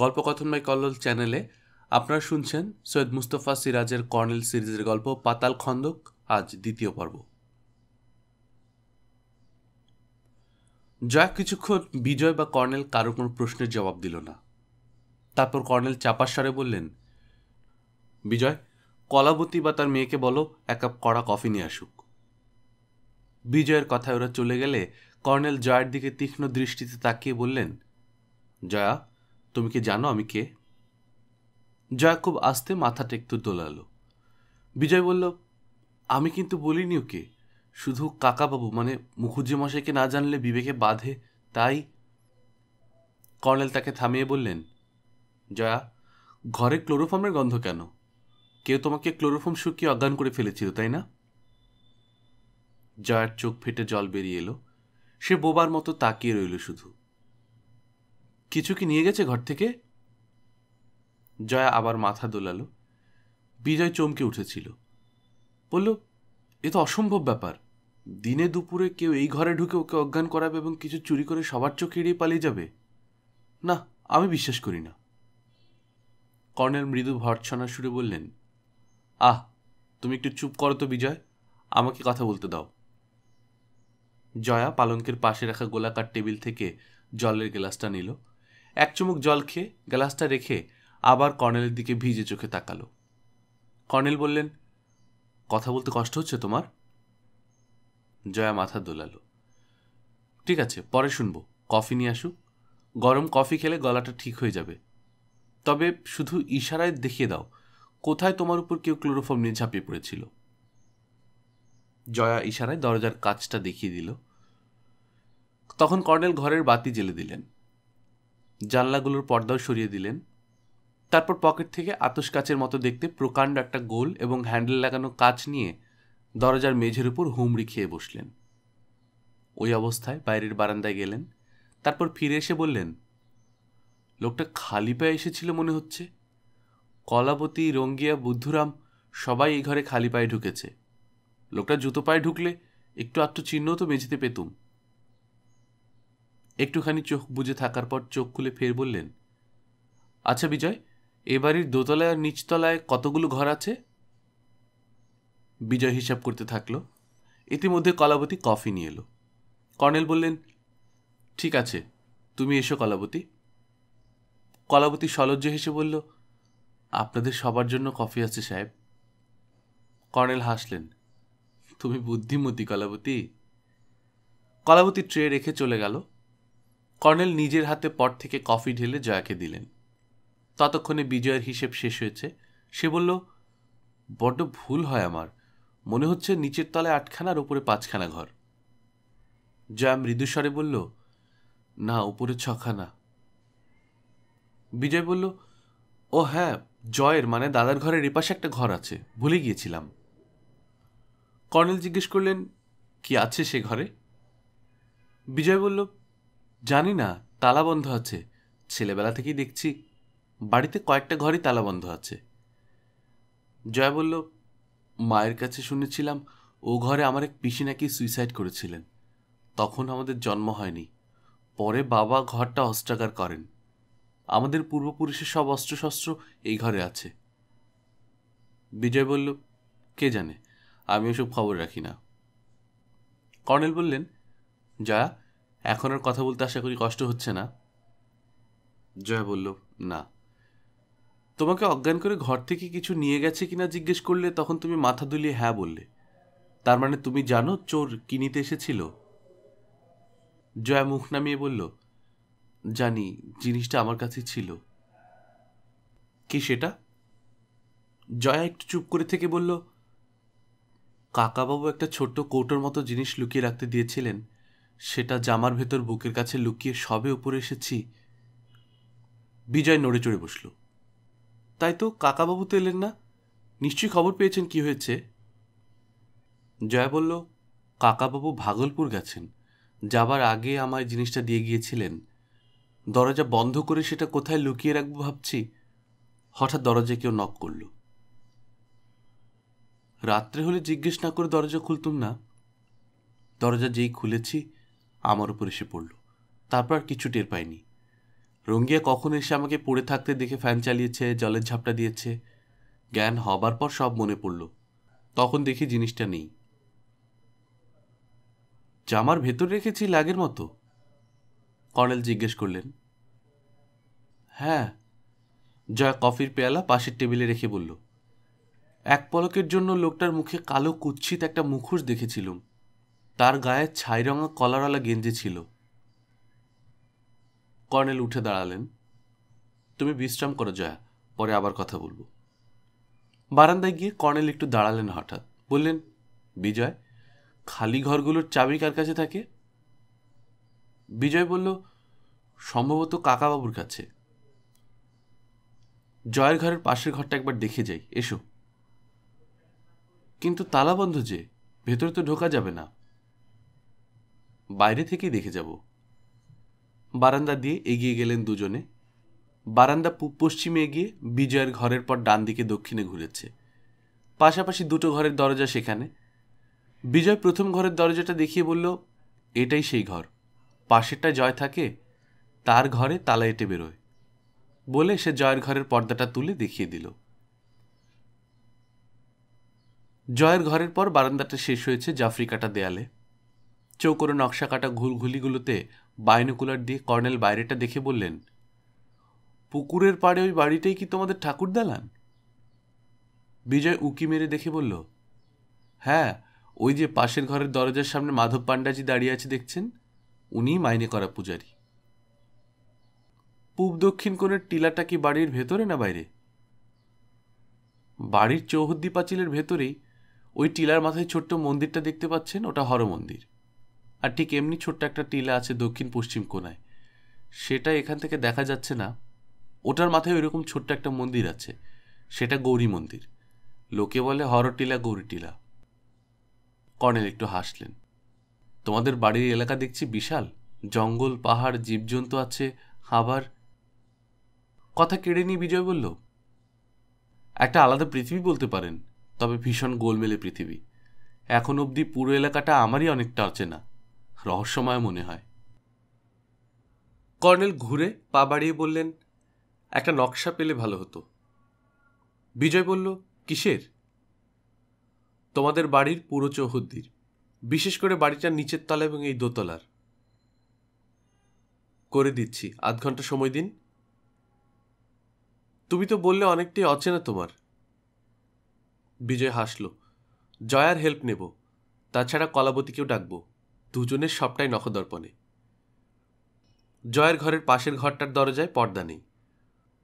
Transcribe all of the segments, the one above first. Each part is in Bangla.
গল্পকথন বাই কল্লোল চ্যানেলে আপনারা শুনছেন সৈয়দ মুস্তফা সিরাজের কর্নেল সিরিজের গল্প পাতাল খন্দক আজ দ্বিতীয় পর্ব জয়া কিছুক্ষণ বিজয় বা কর্নেল কারো কোনো প্রশ্নের জবাব দিল না তারপর কর্নেল চাপার বললেন বিজয় কলাবতী বা তার মেয়েকে বলো এক কাপ কড়া কফি নিয়ে আসুক বিজয়ের কথায় ওরা চলে গেলে কর্নেল জয়ের দিকে তীক্ষ্ণ দৃষ্টিতে তাকিয়ে বললেন জয়া তুমি কি জানো আমি কে জয়া খুব আস্তে মাথাটা একটু দোলালো বিজয় বলল আমি কিন্তু বলিনি ওকে শুধু কাকাবাবু মানে মুখুজ্জি মশাইকে না জানলে বিবেকে বাঁধে তাই কর্নেল তাকে থামিয়ে বললেন জয়া ঘরে ক্লোরোফর্মের গন্ধ কেন কেউ তোমাকে ক্লোরোফর্ম শুকিয়ে অজ্ঞান করে ফেলেছিল তাই না জয়ার চোখ ফেটে জল বেরিয়ে এলো সে বোবার মতো তাকিয়ে রইল শুধু কিছু কি নিয়ে গেছে ঘর থেকে জয়া আবার মাথা দোলালো বিজয় চমকে উঠেছিল বলল এ তো অসম্ভব ব্যাপার দিনে দুপুরে কেউ এই ঘরে ঢুকে ওকে অজ্ঞান করাবে এবং কিছু চুরি করে সবার চোখ এড়িয়ে পালিয়ে যাবে না আমি বিশ্বাস করি না কর্নেল মৃদু ভর্ৎসনা শুরু বললেন আহ তুমি একটু চুপ করো তো বিজয় আমাকে কথা বলতে দাও জয়া পালঙ্কের পাশে রাখা গোলাকার টেবিল থেকে জলের গ্লাসটা নিল এক চুমুক জল খেয়ে গ্লাসটা রেখে আবার কর্নেলের দিকে ভিজে চোখে তাকালো কর্নেল বললেন কথা বলতে কষ্ট হচ্ছে তোমার জয়া মাথা দোলালো ঠিক আছে পরে শুনবো কফি নিয়ে আসুক গরম কফি খেলে গলাটা ঠিক হয়ে যাবে তবে শুধু ইশারায় দেখিয়ে দাও কোথায় তোমার উপর কেউ ক্লোরোফর্ম নিয়ে ঝাঁপিয়ে পড়েছিল জয়া ইশারায় দরজার কাজটা দেখিয়ে দিল তখন কর্নেল ঘরের বাতি জেলে দিলেন জানলাগুলোর পর্দাও সরিয়ে দিলেন তারপর পকেট থেকে আতস কাচের মতো দেখতে প্রকাণ্ড একটা গোল এবং হ্যান্ডেল লাগানো কাচ নিয়ে দরজার মেঝের উপর হুমড়ি খেয়ে বসলেন ওই অবস্থায় বাইরের বারান্দায় গেলেন তারপর ফিরে এসে বললেন লোকটা খালি পায়ে এসেছিল মনে হচ্ছে কলাবতী রঙ্গিয়া বুদ্ধুরাম সবাই এই ঘরে খালি পায়ে ঢুকেছে লোকটা জুতো পায়ে ঢুকলে একটু আটটু চিহ্ন তো মেঝেতে পেতুম একটুখানি চোখ বুঝে থাকার পর চোখ খুলে ফের বললেন আচ্ছা বিজয় এ বাড়ির দোতলায় আর নিচতলায় কতগুলো ঘর আছে বিজয় হিসাব করতে থাকলো ইতিমধ্যে কলাবতী কফি নিয়ে এলো কর্নেল বললেন ঠিক আছে তুমি এসো কলাবতী কলাবতী সলজ্জ হেসে বলল আপনাদের সবার জন্য কফি আছে সাহেব কর্নেল হাসলেন তুমি বুদ্ধিমতী কলাবতী কলাবতী ট্রে রেখে চলে গেল কর্নেল নিজের হাতে পট থেকে কফি ঢেলে জয়াকে দিলেন ততক্ষণে বিজয়ের হিসেব শেষ হয়েছে সে বলল বড্ড ভুল হয় আমার মনে হচ্ছে নিচের তলায় আটখানার উপরে পাঁচখানা ঘর জয়া মৃদুস্বরে বলল না উপরে ছখানা বিজয় বলল ও হ্যাঁ জয়ের মানে দাদার ঘরের এপাশে একটা ঘর আছে ভুলে গিয়েছিলাম কর্নেল জিজ্ঞেস করলেন কি আছে সে ঘরে বিজয় বলল জানি না তালা বন্ধ আছে ছেলেবেলা থেকেই দেখছি বাড়িতে কয়েকটা ঘরই তালা বন্ধ আছে জয়া বলল মায়ের কাছে শুনেছিলাম ও ঘরে আমার এক পিসি নাকি সুইসাইড করেছিলেন তখন আমাদের জন্ম হয়নি পরে বাবা ঘরটা অস্ত্রাগার করেন আমাদের পূর্বপুরুষের সব অস্ত্রশস্ত্র এই ঘরে আছে বিজয় বলল কে জানে আমি ওসব খবর রাখি না কর্নেল বললেন জয়া এখন আর কথা বলতে আশা করি কষ্ট হচ্ছে না জয়া বলল না তোমাকে অজ্ঞান করে ঘর থেকে কিছু নিয়ে গেছে কিনা জিজ্ঞেস করলে তখন তুমি মাথা দুলিয়ে হ্যাঁ বললে তার মানে তুমি জানো চোর কিনিতে এসেছিল জয়া মুখ নামিয়ে বলল জানি জিনিসটা আমার কাছে ছিল কি সেটা জয়া একটু চুপ করে থেকে বলল কাকাবাবু একটা ছোট্ট কৌটোর মতো জিনিস লুকিয়ে রাখতে দিয়েছিলেন সেটা জামার ভেতর বুকের কাছে লুকিয়ে সবে উপরে এসেছি বিজয় নড়ে চড়ে বসল তাই তো কাকাবাবু তো এলেন না নিশ্চয়ই খবর পেয়েছেন কি হয়েছে জয়া বলল কাকাবাবু ভাগলপুর গেছেন যাবার আগে আমায় জিনিসটা দিয়ে গিয়েছিলেন দরজা বন্ধ করে সেটা কোথায় লুকিয়ে রাখবো ভাবছি হঠাৎ দরজা কেউ নক করল রাত্রে হলে জিজ্ঞেস না করে দরজা খুলতুম না দরজা যেই খুলেছি আমার উপর এসে পড়ল তারপর আর কিছু টের পাইনি রঙ্গিয়া কখন এসে আমাকে পড়ে থাকতে দেখে ফ্যান চালিয়েছে জলের ঝাপটা দিয়েছে জ্ঞান হবার পর সব মনে পড়ল তখন দেখি জিনিসটা নেই জামার ভেতর রেখেছি লাগের মতো কর্নেল জিজ্ঞেস করলেন হ্যাঁ জয়া কফির পেয়ালা পাশের টেবিলে রেখে বলল এক পলকের জন্য লোকটার মুখে কালো কুচ্ছিত একটা মুখোশ দেখেছিলাম তার গায়ে রঙা কলারওয়ালা গেঞ্জি ছিল কর্নেল উঠে দাঁড়ালেন তুমি বিশ্রাম করো জয়া পরে আবার কথা বলবো বারান্দায় গিয়ে কর্নেল একটু দাঁড়ালেন হঠাৎ বললেন বিজয় খালি ঘরগুলোর চাবি কার কাছে থাকে বিজয় বলল সম্ভবত কাকাবাবুর কাছে জয়ের ঘরের পাশের ঘরটা একবার দেখে যাই এসো কিন্তু তালাবন্ধ যে ভেতরে তো ঢোকা যাবে না বাইরে থেকেই দেখে যাব বারান্দা দিয়ে এগিয়ে গেলেন দুজনে বারান্দা পূব পশ্চিমে এগিয়ে বিজয়ের ঘরের পর ডান দিকে দক্ষিণে ঘুরেছে পাশাপাশি দুটো ঘরের দরজা সেখানে বিজয় প্রথম ঘরের দরজাটা দেখিয়ে বলল এটাই সেই ঘর পাশেরটা জয় থাকে তার ঘরে তালা এঁটে বেরোয় বলে সে জয়ের ঘরের পর্দাটা তুলে দেখিয়ে দিল জয়ের ঘরের পর বারান্দাটা শেষ হয়েছে জাফরিকাটা দেয়ালে চৌকোনো নকশা কাটা ঘুলঘুলিগুলোতে বাইনোকুলার দিয়ে কর্নেল বাইরেটা দেখে বললেন পুকুরের পাড়ে ওই বাড়িটাই কি তোমাদের ঠাকুর দালান বিজয় উঁকি মেরে দেখে বলল হ্যাঁ ওই যে পাশের ঘরের দরজার সামনে মাধব পাণ্ডাজি দাঁড়িয়ে আছে দেখছেন উনি মাইনে করা পূজারি পূব দক্ষিণ কোণের টিলাটা কি বাড়ির ভেতরে না বাইরে বাড়ির চৌহদ্দি পাঁচিলের ভেতরেই ওই টিলার মাথায় ছোট্ট মন্দিরটা দেখতে পাচ্ছেন ওটা হর মন্দির আর ঠিক এমনি ছোট্ট একটা টিলা আছে দক্ষিণ পশ্চিম কোনায় সেটা এখান থেকে দেখা যাচ্ছে না ওটার মাথায় ওইরকম ছোট্ট একটা মন্দির আছে সেটা গৌরী মন্দির লোকে বলে হরটিলা টিলা গৌরী টিলা কর্নেল একটু হাসলেন তোমাদের বাড়ির এলাকা দেখছি বিশাল জঙ্গল পাহাড় জীবজন্তু আছে আবার কথা কেড়ে নিয়ে বিজয় বলল একটা আলাদা পৃথিবী বলতে পারেন তবে ভীষণ গোলমেলে পৃথিবী এখন অবধি পুরো এলাকাটা আমারই অনেকটা অচেনা রহস্যময় মনে হয় কর্নেল ঘুরে পা বাড়িয়ে বললেন একটা নকশা পেলে ভালো হতো বিজয় বলল কিসের তোমাদের বাড়ির পুরো চৌহদ্দির বিশেষ করে বাড়িটার নিচের তলা এবং এই দোতলার করে দিচ্ছি আধ ঘন্টা সময় দিন তুমি তো বললে অনেকটাই অচেনা তোমার বিজয় হাসল জয়ার হেল্প নেব তাছাড়া কলাবতীকেও ডাকবো দুজনের সবটাই নখদর্পণে জয়ের ঘরের পাশের ঘরটার দরজায় পর্দা নেই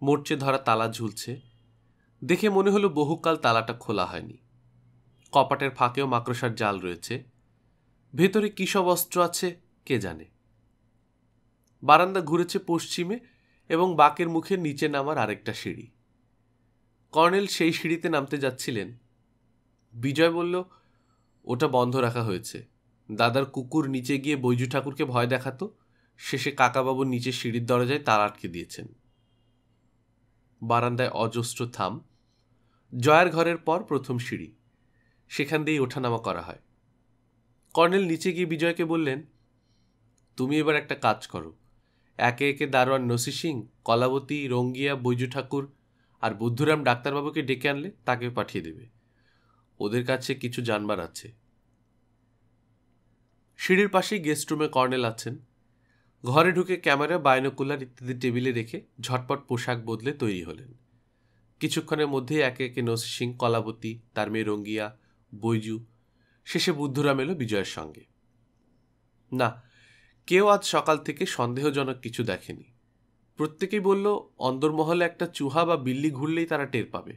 মোর্চে ধরা তালা ঝুলছে দেখে মনে হলো বহুকাল তালাটা খোলা হয়নি কপাটের ফাঁকেও মাকড়সার জাল রয়েছে ভেতরে কী সব অস্ত্র আছে কে জানে বারান্দা ঘুরেছে পশ্চিমে এবং বাকের মুখে নিচে নামার আরেকটা সিঁড়ি কর্নেল সেই সিঁড়িতে নামতে যাচ্ছিলেন বিজয় বলল ওটা বন্ধ রাখা হয়েছে দাদার কুকুর নিচে গিয়ে বৈজু ঠাকুরকে ভয় দেখাতো শেষে কাকাবাবু নিচে সিঁড়ির দরজায় তার আটকে দিয়েছেন বারান্দায় অজস্র থাম জয়ার ঘরের পর প্রথম সিঁড়ি সেখান দিয়েই ওঠানামা করা হয় কর্নেল নিচে গিয়ে বিজয়কে বললেন তুমি এবার একটা কাজ করো একে একে দারোয়ান নসি সিং কলাবতী রঙ্গিয়া বৈজু ঠাকুর আর বুদ্ধুরাম ডাক্তারবাবুকে ডেকে আনলে তাকে পাঠিয়ে দেবে ওদের কাছে কিছু জানবার আছে সিঁড়ির পাশেই গেস্ট রুমে কর্নেল আছেন ঘরে ঢুকে ক্যামেরা বায়নোকুলার ইত্যাদি টেবিলে রেখে ঝটপট পোশাক বদলে তৈরি হলেন কিছুক্ষণের মধ্যেই একে একে নসি সিং কলাবতী তার মেয়ে রঙ্গিয়া বৈজু শেষে বুদ্ধরাম এলো বিজয়ের সঙ্গে না কেউ আজ সকাল থেকে সন্দেহজনক কিছু দেখেনি প্রত্যেকেই বলল অন্দরমহলে একটা চুহা বা বিল্লি ঘুরলেই তারা টের পাবে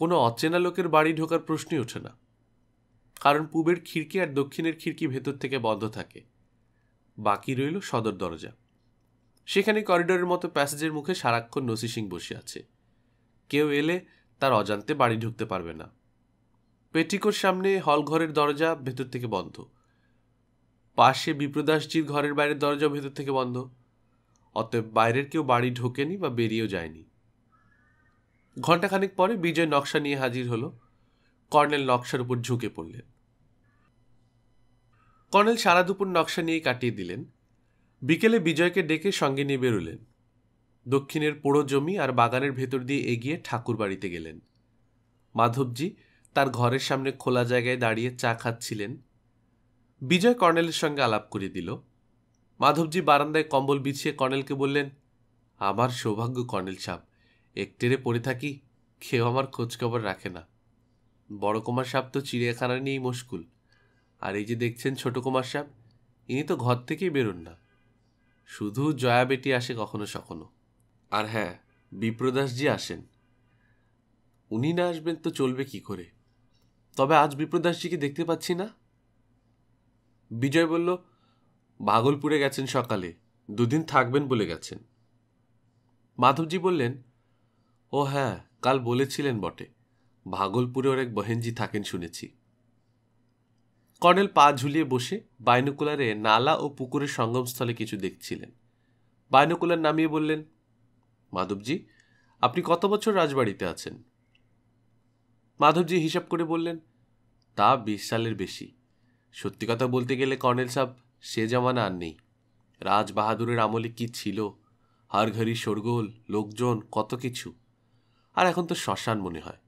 কোনো অচেনা লোকের বাড়ি ঢোকার প্রশ্নই ওঠে না কারণ পূবের খিড়কি আর দক্ষিণের খিড়কি ভেতর থেকে বন্ধ থাকে বাকি রইল সদর দরজা সেখানে করিডোরের মতো প্যাসেজের মুখে সারাক্ষণ নসি সিং বসে আছে কেউ এলে তার অজান্তে বাড়ি ঢুকতে পারবে না পেটিকোর সামনে হলঘরের দরজা ভেতর থেকে বন্ধ পাশে বিপ্রদাসজির ঘরের বাইরের দরজা ভেতর থেকে বন্ধ অতএব বাইরের কেউ বাড়ি ঢোকেনি বা বেরিয়েও যায়নি ঘণ্টাখানেক পরে বিজয় নকশা নিয়ে হাজির হলো কর্নেল নকশার উপর ঝুঁকে পড়লেন কর্নেল সারা দুপুর নকশা নিয়ে কাটিয়ে দিলেন বিকেলে বিজয়কে ডেকে সঙ্গে নিয়ে বেরোলেন দক্ষিণের পোড়ো জমি আর বাগানের ভেতর দিয়ে এগিয়ে ঠাকুর বাড়িতে গেলেন মাধবজি তার ঘরের সামনে খোলা জায়গায় দাঁড়িয়ে চা খাচ্ছিলেন বিজয় কর্নেলের সঙ্গে আলাপ করে দিল মাধবজি বারান্দায় কম্বল বিছিয়ে কর্নেলকে বললেন আমার সৌভাগ্য কর্নেল সাহ একটেরে পড়ে থাকি খেয়েও আমার খোঁজখবর রাখে না বড় কুমার সাপ তো চিড়িয়াখানা নিয়েই মুশকুল আর এই যে দেখছেন ছোট কুমার সাপ ইনি তো ঘর থেকেই বেরোন না শুধু জয়া বেটি আসে কখনো সখনো আর হ্যাঁ বিপ্রদাসজি আসেন উনি না আসবেন তো চলবে কি করে তবে আজ বিপ্রদাসজিকে দেখতে পাচ্ছি না বিজয় বলল ভাগলপুরে গেছেন সকালে দুদিন থাকবেন বলে গেছেন মাধবজি বললেন ও হ্যাঁ কাল বলেছিলেন বটে ভাগলপুরেও এক বহেনজি থাকেন শুনেছি কর্নেল পা ঝুলিয়ে বসে বাইনকুলারে নালা ও পুকুরের সঙ্গমস্থলে কিছু দেখছিলেন বাইনকুলার নামিয়ে বললেন মাধবজি আপনি কত বছর রাজবাড়িতে আছেন মাধবজি হিসাব করে বললেন তা বিশ সালের বেশি সত্যি কথা বলতে গেলে কর্নেল সাহেব সে জামানা আর নেই রাজ বাহাদুরের আমলে কি ছিল হারঘড়ি সরগোল লোকজন কত কিছু আর এখন তো শ্মশান মনে হয়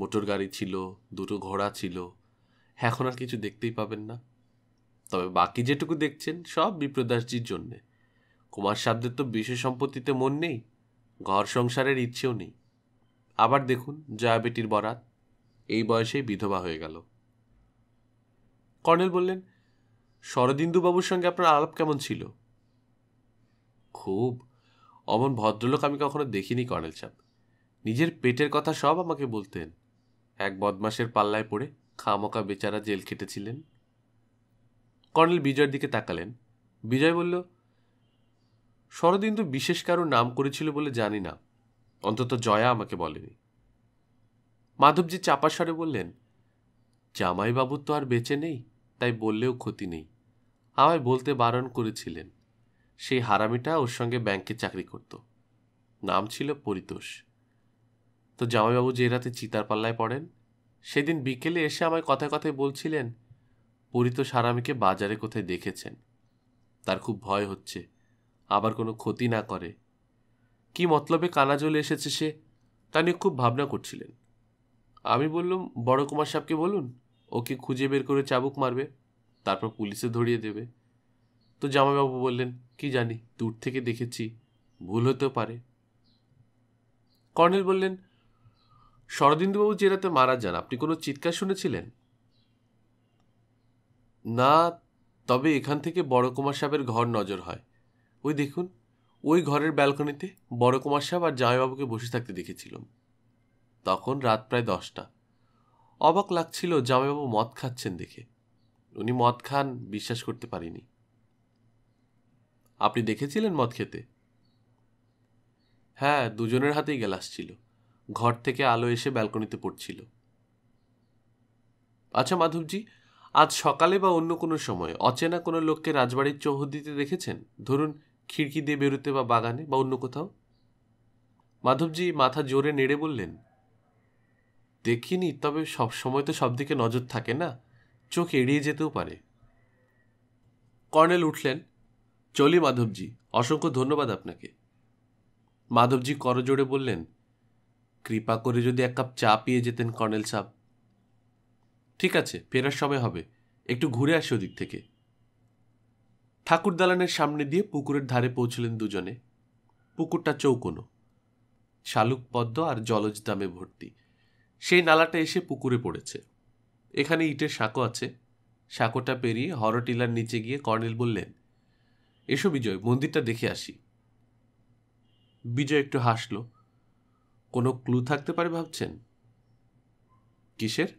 মোটর গাড়ি ছিল দুটো ঘোড়া ছিল এখন আর কিছু দেখতেই পাবেন না তবে বাকি যেটুকু দেখছেন সব বিপ্রদাসজির জন্যে কুমার সাহদের তো বিশেষ সম্পত্তিতে মন নেই ঘর সংসারের ইচ্ছেও নেই আবার দেখুন জয়া বেটির বরাত এই বয়সেই বিধবা হয়ে গেল কর্নেল বললেন শরদিন্দুবাবুর সঙ্গে আপনার আলাপ কেমন ছিল খুব অমন ভদ্রলোক আমি কখনো দেখিনি কর্নেল সাহেব নিজের পেটের কথা সব আমাকে বলতেন এক বদমাসের পাল্লায় পড়ে খামকা বেচারা জেল খেটেছিলেন কর্নেল বিজয়ের দিকে তাকালেন বিজয় বলল শরদিন্দু বিশেষ কারো নাম করেছিল বলে জানি না অন্তত জয়া আমাকে বলেনি মাধবজি চাপাসারে বললেন জামাইবাবু তো আর বেঁচে নেই তাই বললেও ক্ষতি নেই আমায় বলতে বারণ করেছিলেন সেই হারামিটা ওর সঙ্গে ব্যাংকে চাকরি করত নাম ছিল পরিতোষ তো জামাইবাবু যে রাতে চিতার পাল্লায় পড়েন সেদিন বিকেলে এসে আমায় কথায় কথায় বলছিলেন পরি তো সারামিকে বাজারে কোথায় দেখেছেন তার খুব ভয় হচ্ছে আবার কোনো ক্ষতি না করে কি মতলবে কানা জ্বলে এসেছে সে তা নিয়ে খুব ভাবনা করছিলেন আমি বললাম বড় কুমার সাহেবকে বলুন ওকে খুঁজে বের করে চাবুক মারবে তারপর পুলিশে ধরিয়ে দেবে তো জামাইবাবু বললেন কি জানি দূর থেকে দেখেছি ভুল হতেও পারে কর্নেল বললেন শরদিন্দুবাবু যে রাতে মারা যান আপনি কোনো চিৎকার শুনেছিলেন না তবে এখান থেকে বড় কুমার সাহেবের ঘর নজর হয় ওই দেখুন ওই ঘরের ব্যালকনিতে বড় কুমার সাহেব আর জামাইবাবুকে বসে থাকতে দেখেছিলাম তখন রাত প্রায় দশটা অবাক লাগছিল জামাইবাবু মদ খাচ্ছেন দেখে উনি মদ খান বিশ্বাস করতে পারিনি আপনি দেখেছিলেন মদ খেতে হ্যাঁ দুজনের হাতেই গেলাস ছিল ঘর থেকে আলো এসে ব্যালকনিতে পড়ছিল আচ্ছা মাধবজি আজ সকালে বা অন্য কোনো সময় অচেনা কোনো লোককে রাজবাড়ির চৌহদ্দিতে দেখেছেন ধরুন খিড়কি দিয়ে বেরোতে বা বাগানে বা অন্য কোথাও মাধবজি মাথা জোরে নেড়ে বললেন দেখিনি তবে সব সময় তো সব দিকে নজর থাকে না চোখ এড়িয়ে যেতেও পারে কর্নেল উঠলেন চলি মাধবজি অসংখ্য ধন্যবাদ আপনাকে মাধবজি করজোড়ে বললেন কৃপা করে যদি এক কাপ চা পেয়ে যেতেন কর্নেল সাহ ঠিক আছে ফেরার সময় হবে একটু ঘুরে আসি ওদিক থেকে ঠাকুর দালানের সামনে দিয়ে পুকুরের ধারে পৌঁছলেন দুজনে পুকুরটা চৌকোনো শালুক পদ্ম আর জলজ দামে ভর্তি সেই নালাটা এসে পুকুরে পড়েছে এখানে ইটের সাঁকো আছে সাঁকোটা পেরিয়ে হরটিলার নিচে গিয়ে কর্নেল বললেন এসো বিজয় মন্দিরটা দেখে আসি বিজয় একটু হাসলো কোনো ক্লু থাকতে পারে ভাবছেন কিসের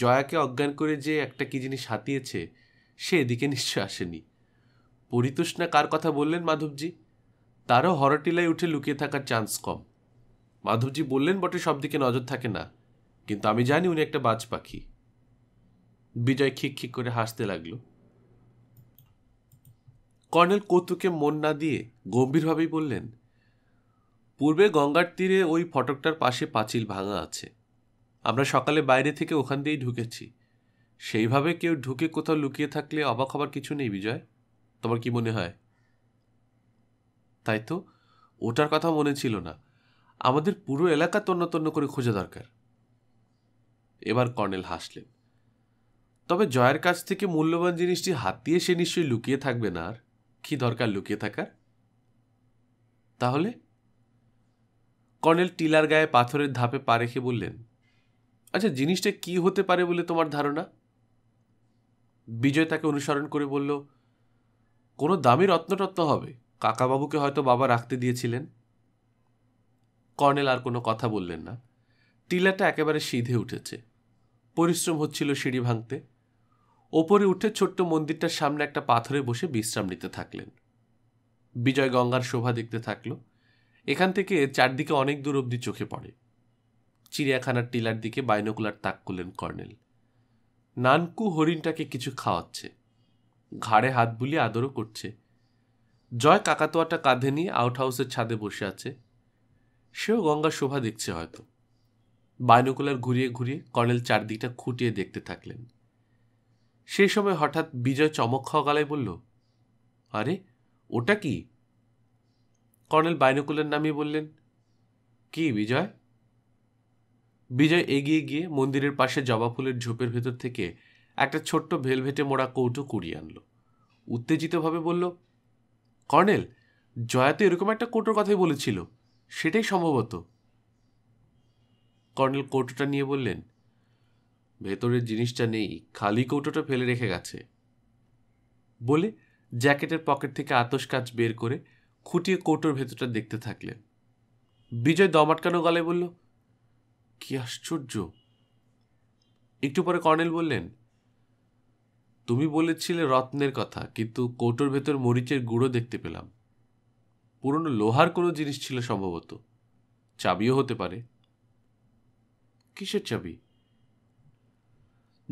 জয়াকে অজ্ঞান করে যে একটা কি জিনিস হাতিয়েছে সে এদিকে নিশ্চয় আসেনি পরিতোষণা কার কথা বললেন মাধবজি তারও হরটিলাই উঠে লুকিয়ে থাকার চান্স কম মাধবজি বললেন বটে সব দিকে নজর থাকে না কিন্তু আমি জানি উনি একটা বাজ পাখি বিজয় খিক খিক করে হাসতে লাগলো কর্নেল কৌতুকে মন না দিয়ে গম্ভীরভাবেই বললেন পূর্বে গঙ্গার তীরে ওই ফটকটার পাশে পাঁচিল ভাঙা আছে আমরা সকালে বাইরে থেকে ওখান দিয়েই ঢুকেছি সেইভাবে কেউ ঢুকে কোথাও লুকিয়ে থাকলে অবাক হবার কিছু নেই বিজয় তোমার কি মনে হয় তাই তো ওটার কথা মনে ছিল না আমাদের পুরো এলাকা তন্ন তন্ন করে খোঁজা দরকার এবার কর্নেল হাসলেন তবে জয়ের কাছ থেকে মূল্যবান জিনিসটি হাত দিয়ে সে নিশ্চয়ই লুকিয়ে থাকবে না আর কি দরকার লুকিয়ে থাকার তাহলে কর্নেল টিলার গায়ে পাথরের ধাপে পা রেখে বললেন আচ্ছা জিনিসটা কি হতে পারে বলে তোমার ধারণা বিজয় তাকে অনুসরণ করে বলল কোনো দামি রত্নটত্ন হবে কাকাবাবুকে হয়তো বাবা রাখতে দিয়েছিলেন কর্নেল আর কোনো কথা বললেন না টিলাটা একেবারে সিধে উঠেছে পরিশ্রম হচ্ছিল সিঁড়ি ভাঙতে ওপরে উঠে ছোট্ট মন্দিরটার সামনে একটা পাথরে বসে বিশ্রাম নিতে থাকলেন বিজয় গঙ্গার শোভা দেখতে থাকলো এখান থেকে চারদিকে অনেক দূর অবধি চোখে পড়ে চিড়িয়াখানার টিলার দিকে বাইনোকুলার তাক করলেন কর্নেল নানকু হরিণটাকে কিছু খাওয়াচ্ছে ঘাড়ে হাত বুলিয়ে আদরও করছে জয় কাকাতোয়াটা কাঁধে নিয়ে আউট হাউসের ছাদে বসে আছে সেও গঙ্গা শোভা দেখছে হয়তো বাইনোকুলার ঘুরিয়ে ঘুরিয়ে কর্নেল চারদিকটা খুঁটিয়ে দেখতে থাকলেন সেই সময় হঠাৎ বিজয় চমক খাওয়া গলায় বলল আরে ওটা কি কর্নেল বাইনকুলের নামিয়ে বললেন কি বিজয় বিজয় এগিয়ে গিয়ে মন্দিরের পাশে জবা ফুলের ঝোপের ভেতর থেকে একটা ছোট্ট ভেলভেটে মোড়া কৌটো কুড়িয়ে আনল উত্তেজিতভাবে বলল কর্নেল জয়া তো এরকম একটা কোটোর কথাই বলেছিল সেটাই সম্ভবত কর্নেল কৌটোটা নিয়ে বললেন ভেতরের জিনিসটা নেই খালি কৌটোটা ফেলে রেখে গেছে বলে জ্যাকেটের পকেট থেকে আতস কাজ বের করে খুঁটিয়ে কোটোর ভেতরটা দেখতে থাকলেন বিজয় দম আটকানো গলায় বলল কি আশ্চর্য একটু পরে কর্নেল বললেন তুমি বলেছিলে রত্নের কথা কিন্তু কোটোর ভেতর মরিচের গুঁড়ো দেখতে পেলাম পুরনো লোহার কোনো জিনিস ছিল সম্ভবত চাবিও হতে পারে কিসের চাবি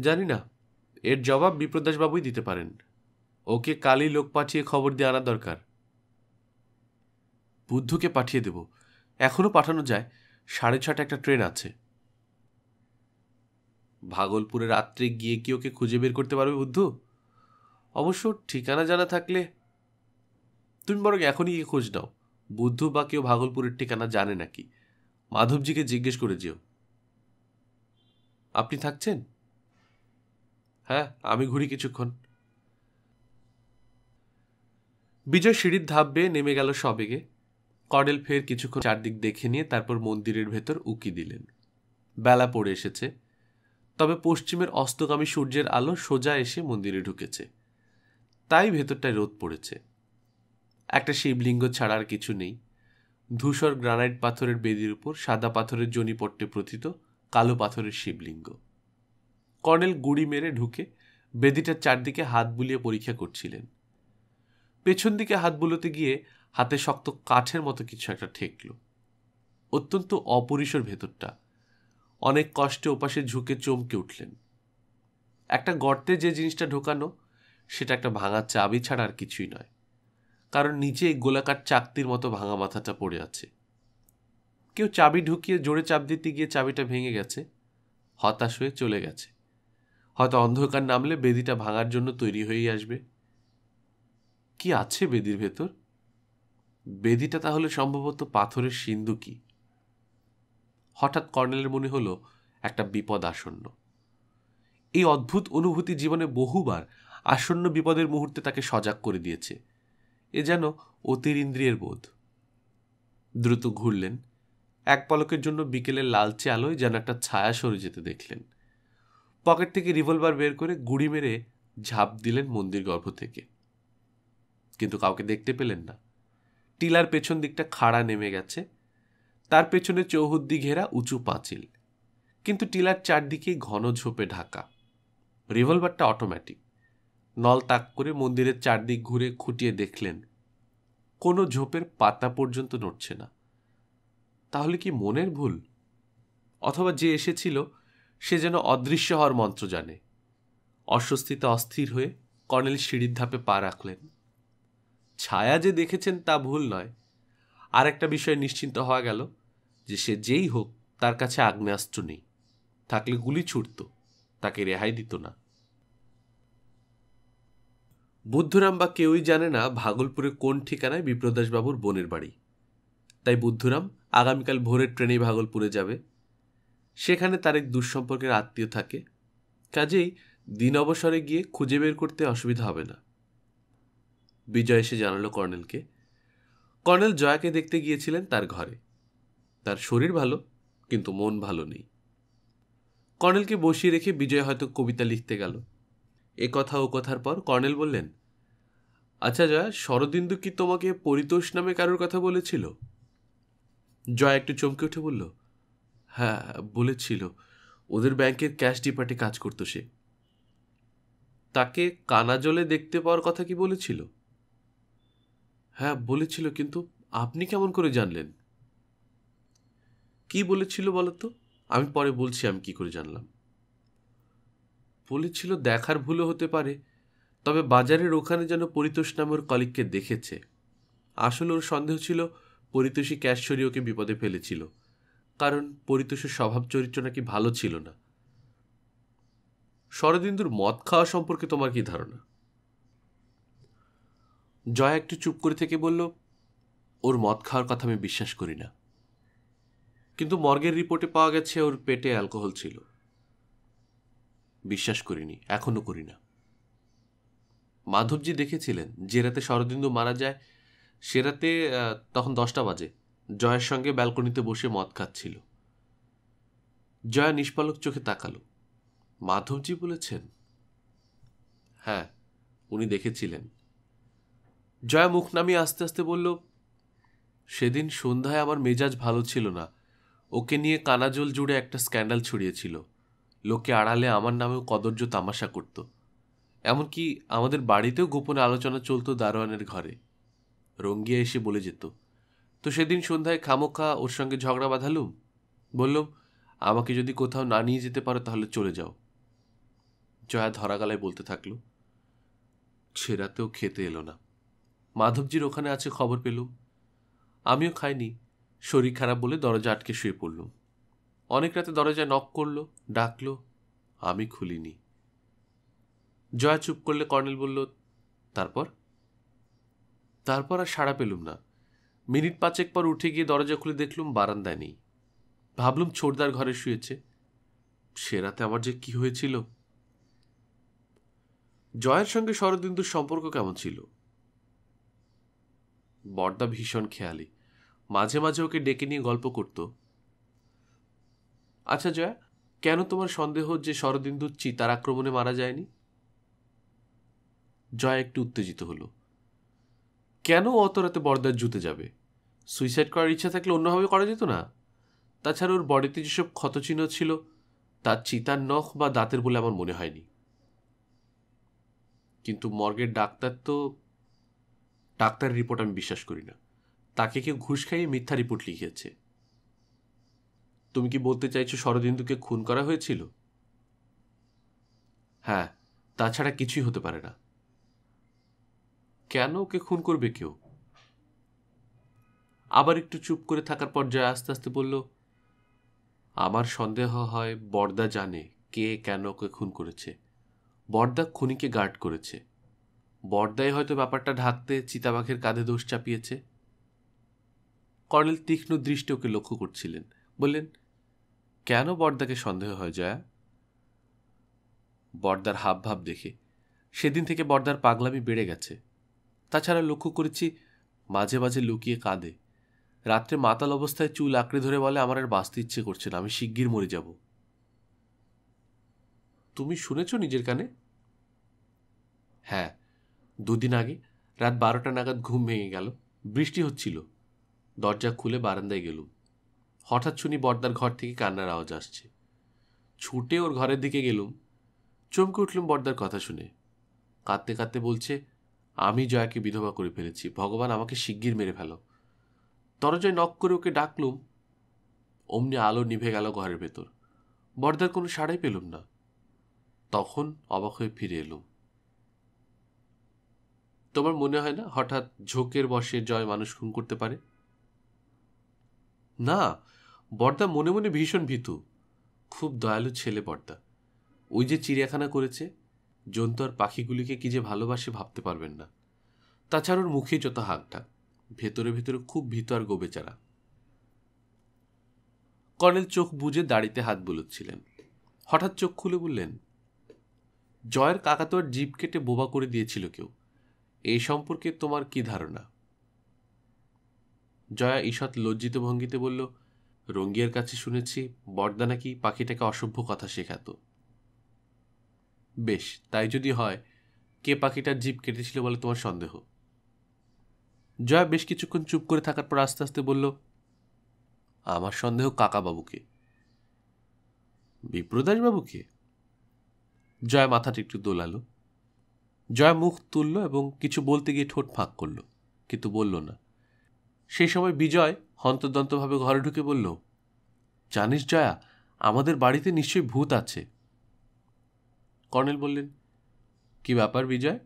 জানি না এর জবাব বিপ্রদাসবাবুই দিতে পারেন ওকে কালই লোক পাঠিয়ে খবর দিয়ে আনা দরকার বুদ্ধকে পাঠিয়ে দেব এখনও পাঠানো যায় সাড়ে ছটা একটা ট্রেন আছে ভাগলপুরে রাত্রে গিয়ে কি ওকে খুঁজে বের করতে পারবে বুদ্ধ অবশ্য ঠিকানা জানা থাকলে তুমি বরং এখনই গিয়ে খোঁজ নাও বুদ্ধ বা কেউ ভাগলপুরের ঠিকানা জানে নাকি মাধবজিকে জিজ্ঞেস করে যেও আপনি থাকছেন হ্যাঁ আমি ঘুরি কিছুক্ষণ বিজয় সিঁড়ির ধাপ বেয়ে নেমে গেল সবেগে কর্ডেল ফের কিছুক্ষণ চারদিক দেখে নিয়ে তারপর মন্দিরের ভেতর উকি দিলেন বেলা পড়ে এসেছে তবে পশ্চিমের অস্তগামী সূর্যের আলো সোজা এসে মন্দিরে ঢুকেছে তাই ভেতরটায় রোদ পড়েছে একটা শিবলিঙ্গ ছাড়ার কিছু নেই ধূসর গ্রানাইট পাথরের বেদির উপর সাদা পাথরের জনিপট্টে প্রথিত কালো পাথরের শিবলিঙ্গ কর্নেল গুড়ি মেরে ঢুকে বেদিটার চারদিকে হাত বুলিয়ে পরীক্ষা করছিলেন পেছন দিকে হাত বুলোতে গিয়ে হাতে শক্ত কাঠের মতো কিছু একটা ঠেকল অত্যন্ত অপরিসর ভেতরটা অনেক কষ্টে ওপাশে ঝুঁকে চমকে উঠলেন একটা গর্তে যে জিনিসটা ঢোকানো সেটা একটা ভাঙা চাবি ছাড়া আর কিছুই নয় কারণ নিচে এই গোলাকার চাকতির মতো ভাঙা মাথাটা পড়ে আছে কেউ চাবি ঢুকিয়ে জোরে চাপ দিতে গিয়ে চাবিটা ভেঙে গেছে হতাশ হয়ে চলে গেছে হয়তো অন্ধকার নামলে বেদিটা ভাঙার জন্য তৈরি হয়েই আসবে কি আছে বেদির ভেতর বেদিটা তাহলে সম্ভবত পাথরের সিন্ধুকি হঠাৎ কর্নেলের মনে হলো একটা বিপদ আসন্ন এই অদ্ভুত অনুভূতি জীবনে বহুবার আসন্ন বিপদের মুহূর্তে তাকে সজাগ করে দিয়েছে এ যেন অতির ইন্দ্রিয়ের বোধ দ্রুত ঘুরলেন এক পলকের জন্য বিকেলের লালচে আলোয় যেন একটা ছায়া সরে যেতে দেখলেন পকেট থেকে রিভলভার বের করে গুড়ি মেরে ঝাঁপ দিলেন মন্দির গর্ভ থেকে কিন্তু কাউকে দেখতে পেলেন না টিলার পেছন দিকটা খাড়া নেমে গেছে তার পেছনে চৌহদ্দি ঘেরা উঁচু পাঁচিল কিন্তু টিলার চারদিকেই ঘন ঝোপে ঢাকা রিভলভারটা অটোমেটিক নল তাক করে মন্দিরের চারদিক ঘুরে খুঁটিয়ে দেখলেন কোনো ঝোপের পাতা পর্যন্ত নড়ছে না তাহলে কি মনের ভুল অথবা যে এসেছিল সে যেন অদৃশ্য হওয়ার মন্ত্র জানে অস্বস্তিতে অস্থির হয়ে কর্নেল সিঁড়ির ধাপে পা রাখলেন ছায়া যে দেখেছেন তা ভুল নয় আর একটা বিষয়ে নিশ্চিন্ত হওয়া গেল যে সে যেই হোক তার কাছে আগ্নেয়াস্ত্র নেই থাকলে গুলি ছুটত তাকে রেহাই দিত না বুদ্ধরাম বা কেউই জানে না ভাগলপুরে কোন ঠিকানায় বিপ্রদাসবাবুর বোনের বাড়ি তাই বুদ্ধরাম আগামীকাল ভোরের ট্রেনে ভাগলপুরে যাবে সেখানে তার এক দুঃসম্পর্কের আত্মীয় থাকে কাজেই দিন অবসরে গিয়ে খুঁজে বের করতে অসুবিধা হবে না বিজয় এসে জানালো কর্নেলকে কর্নেল জয়াকে দেখতে গিয়েছিলেন তার ঘরে তার শরীর ভালো কিন্তু মন ভালো নেই কর্নেলকে বসিয়ে রেখে বিজয় হয়তো কবিতা লিখতে গেল এ কথা ও কথার পর কর্নেল বললেন আচ্ছা জয়া শরদিন্দু কি তোমাকে পরিতোষ নামে কারোর কথা বলেছিল জয়া একটু চমকে উঠে বলল হ্যাঁ বলেছিল ওদের ব্যাংকের ক্যাশ ডিপার্টে কাজ করতো সে তাকে কানাজলে দেখতে পাওয়ার কথা কি বলেছিল হ্যাঁ বলেছিল কিন্তু আপনি কেমন করে জানলেন কি বলেছিল বলতো আমি পরে বলছি আমি কি করে জানলাম বলেছিল দেখার ভুলও হতে পারে তবে বাজারের ওখানে যেন পরিতোষ নামের কলিককে দেখেছে আসলে ওর সন্দেহ ছিল পরিতোষী ক্যাশ্বরীয়কে ওকে বিপদে ফেলেছিল কারণ পরিতোষের স্বভাব চরিত্র নাকি ভালো ছিল না শরদিন্দুর মদ খাওয়া সম্পর্কে তোমার কি ধারণা জয়া একটু চুপ করে থেকে বলল ওর মদ খাওয়ার কথা আমি বিশ্বাস করি না কিন্তু মর্গের রিপোর্টে পাওয়া গেছে ওর পেটে অ্যালকোহল ছিল বিশ্বাস করিনি এখনও করি না মাধবজি দেখেছিলেন যে রাতে শরদিন্দু মারা যায় সে রাতে তখন দশটা বাজে জয়ের সঙ্গে ব্যালকনিতে বসে মদ খাচ্ছিল জয়া নিষ্পালক চোখে তাকালো মাধবজি বলেছেন হ্যাঁ উনি দেখেছিলেন জয়া মুখ নামিয়ে আস্তে আস্তে বলল সেদিন সন্ধ্যায় আমার মেজাজ ভালো ছিল না ওকে নিয়ে কানাজল জুড়ে একটা স্ক্যান্ডাল ছড়িয়েছিল লোকে আড়ালে আমার নামেও কদর্য তামাশা করত এমনকি আমাদের বাড়িতেও গোপনে আলোচনা চলতো দারোয়ানের ঘরে রঙ্গিয়া এসে বলে যেত তো সেদিন সন্ধ্যায় খামোখা ওর সঙ্গে ঝগড়া বাঁধালুম বললুম আমাকে যদি কোথাও না নিয়ে যেতে পারো তাহলে চলে যাও জয়া ধরা গালায় বলতে থাকলো ছেঁড়াতেও খেতে এলো না মাধবজির ওখানে আছে খবর পেলুম আমিও খাইনি শরীর খারাপ বলে দরজা আটকে শুয়ে পড়লুম অনেক রাতে দরজায় নক করলো ডাকলো আমি খুলিনি জয়া চুপ করলে কর্নেল বলল তারপর তারপর আর সাড়া পেলুম না মিনিট পাঁচেক পর উঠে গিয়ে দরজা খুলে দেখলুম বারান্দায় নেই ভাবলুম ছোটদার ঘরে শুয়েছে সে রাতে আমার যে কি হয়েছিল জয়ের সঙ্গে শরদিন্দুর সম্পর্ক কেমন ছিল বর্দা ভীষণ খেয়ালি মাঝে মাঝে ওকে ডেকে নিয়ে গল্প করত আচ্ছা জয়া কেন তোমার সন্দেহ যে শরদিন্দু চিতার আক্রমণে মারা যায়নি জয়া একটু উত্তেজিত হলো কেন অত রাতে বর্দার জুতে যাবে সুইসাইড করার ইচ্ছা থাকলে অন্যভাবে করা যেত না তাছাড়া ওর বডিতে যেসব ক্ষতচিহ্ন ছিল তা চিতার নখ বা দাঁতের বলে আমার মনে হয়নি কিন্তু মর্গের ডাক্তার তো ডাক্তারের রিপোর্ট আমি বিশ্বাস করি না তাকে কেউ ঘুষ খাইয়ে মিথ্যা রিপোর্ট লিখিয়েছে তুমি কি বলতে চাইছো শরদিন্দুকে খুন করা হয়েছিল হ্যাঁ তাছাড়া কিছুই হতে পারে না কেন ওকে খুন করবে কেউ আবার একটু চুপ করে থাকার পর আস্তে আস্তে বলল আমার সন্দেহ হয় বর্দা জানে কে কেন ওকে খুন করেছে বর্দা খুনিকে গার্ড করেছে বর্দায় হয়তো ব্যাপারটা ঢাকতে চিতাবাঘের কাঁধে দোষ চাপিয়েছে কর্নেল তীক্ষ্ণ দৃষ্টি ওকে লক্ষ্য করছিলেন বললেন কেন বর্দাকে সন্দেহ হয় জয়া বর্দার হাব ভাব দেখে সেদিন থেকে বর্দার পাগলামি বেড়ে গেছে তাছাড়া লক্ষ্য করেছি মাঝে মাঝে লুকিয়ে কাঁদে রাত্রে মাতাল অবস্থায় চুল আঁকড়ে ধরে বলে আমার আর বাঁচতে ইচ্ছে করছে না আমি শিগগির মরে যাব তুমি শুনেছ নিজের কানে হ্যাঁ দুদিন আগে রাত বারোটা নাগাদ ঘুম ভেঙে গেল বৃষ্টি হচ্ছিল দরজা খুলে বারান্দায় গেলুম হঠাৎ শুনি বর্দার ঘর থেকে কান্নার আওয়াজ আসছে ছুটে ওর ঘরের দিকে গেলুম চমকে উঠলুম বর্দার কথা শুনে কাঁদতে কাঁদতে বলছে আমি জয়াকে বিধবা করে ফেলেছি ভগবান আমাকে শিগগির মেরে ফেলো দরজায় নক করে ওকে ডাকলুম অমনি আলো নিভে গেল ঘরের ভেতর বর্দার কোনো সাড়াই পেলুম না তখন অবাক হয়ে ফিরে এলুম তোমার মনে হয় না হঠাৎ ঝোঁকের বসে জয় মানুষ খুন করতে পারে না বর্দা মনে মনে ভীষণ ভীতু খুব দয়ালু ছেলে বর্দা ওই যে চিড়িয়াখানা করেছে জন্তু আর পাখিগুলিকে কি যে ভালোবাসে ভাবতে পারবেন না তাছাড়া ওর মুখে যত হাঁকটা ভেতরে ভেতরে খুব ভীত আর গোবেচারা কর্নেল চোখ বুঝে দাড়িতে হাত বুলোচ্ছিলেন হঠাৎ চোখ খুলে বললেন জয়ের কাকাতোয়ার জিপ কেটে বোবা করে দিয়েছিল কেউ এ সম্পর্কে তোমার কি ধারণা জয়া ঈষৎ লজ্জিত ভঙ্গিতে বলল রঙ্গিয়ার কাছে শুনেছি বর্দা নাকি পাখিটাকে অসভ্য কথা শেখাত বেশ তাই যদি হয় কে পাখিটার জীব কেটেছিল বলে তোমার সন্দেহ জয়া বেশ কিছুক্ষণ চুপ করে থাকার পর আস্তে আস্তে বলল আমার সন্দেহ কাকাবাবুকে বিপ্রদাসবাবুকে জয়া মাথাটা একটু দোলালো জয়া মুখ তুলল এবং কিছু বলতে গিয়ে ঠোঁট ফাঁক করল কিন্তু বলল না সেই সময় বিজয় হন্তদন্তভাবে ঘরে ঢুকে বলল জানিস জয়া আমাদের বাড়িতে নিশ্চয়ই ভূত আছে কর্নেল বললেন কি ব্যাপার বিজয়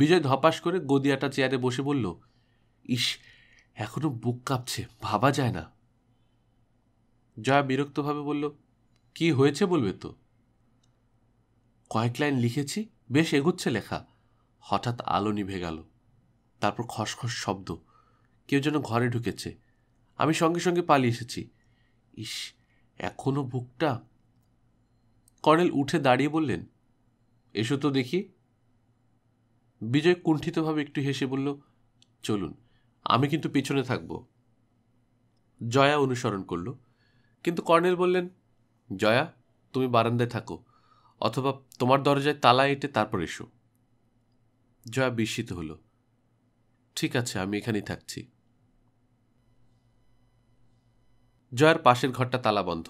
বিজয় ধপাস করে গদিয়াটা চেয়ারে বসে বলল ইস এখনো বুক কাঁপছে ভাবা যায় না জয়া বিরক্তভাবে বলল কি হয়েছে বলবে তো কয়েক লাইন লিখেছি বেশ এগুচ্ছে লেখা হঠাৎ আলো নিভে গেল তারপর খসখস শব্দ কেউ যেন ঘরে ঢুকেছে আমি সঙ্গে সঙ্গে পালিয়ে এসেছি ইস এখনও বুকটা কর্নেল উঠে দাঁড়িয়ে বললেন এসো তো দেখি বিজয় কুণ্ঠিতভাবে একটু হেসে বলল চলুন আমি কিন্তু পিছনে থাকব জয়া অনুসরণ করল কিন্তু কর্নেল বললেন জয়া তুমি বারান্দায় থাকো অথবা তোমার দরজায় তালা এঁটে তারপর এসো জয়া বিস্মিত হল ঠিক আছে আমি এখানেই থাকছি জয়ার পাশের ঘরটা তালা বন্ধ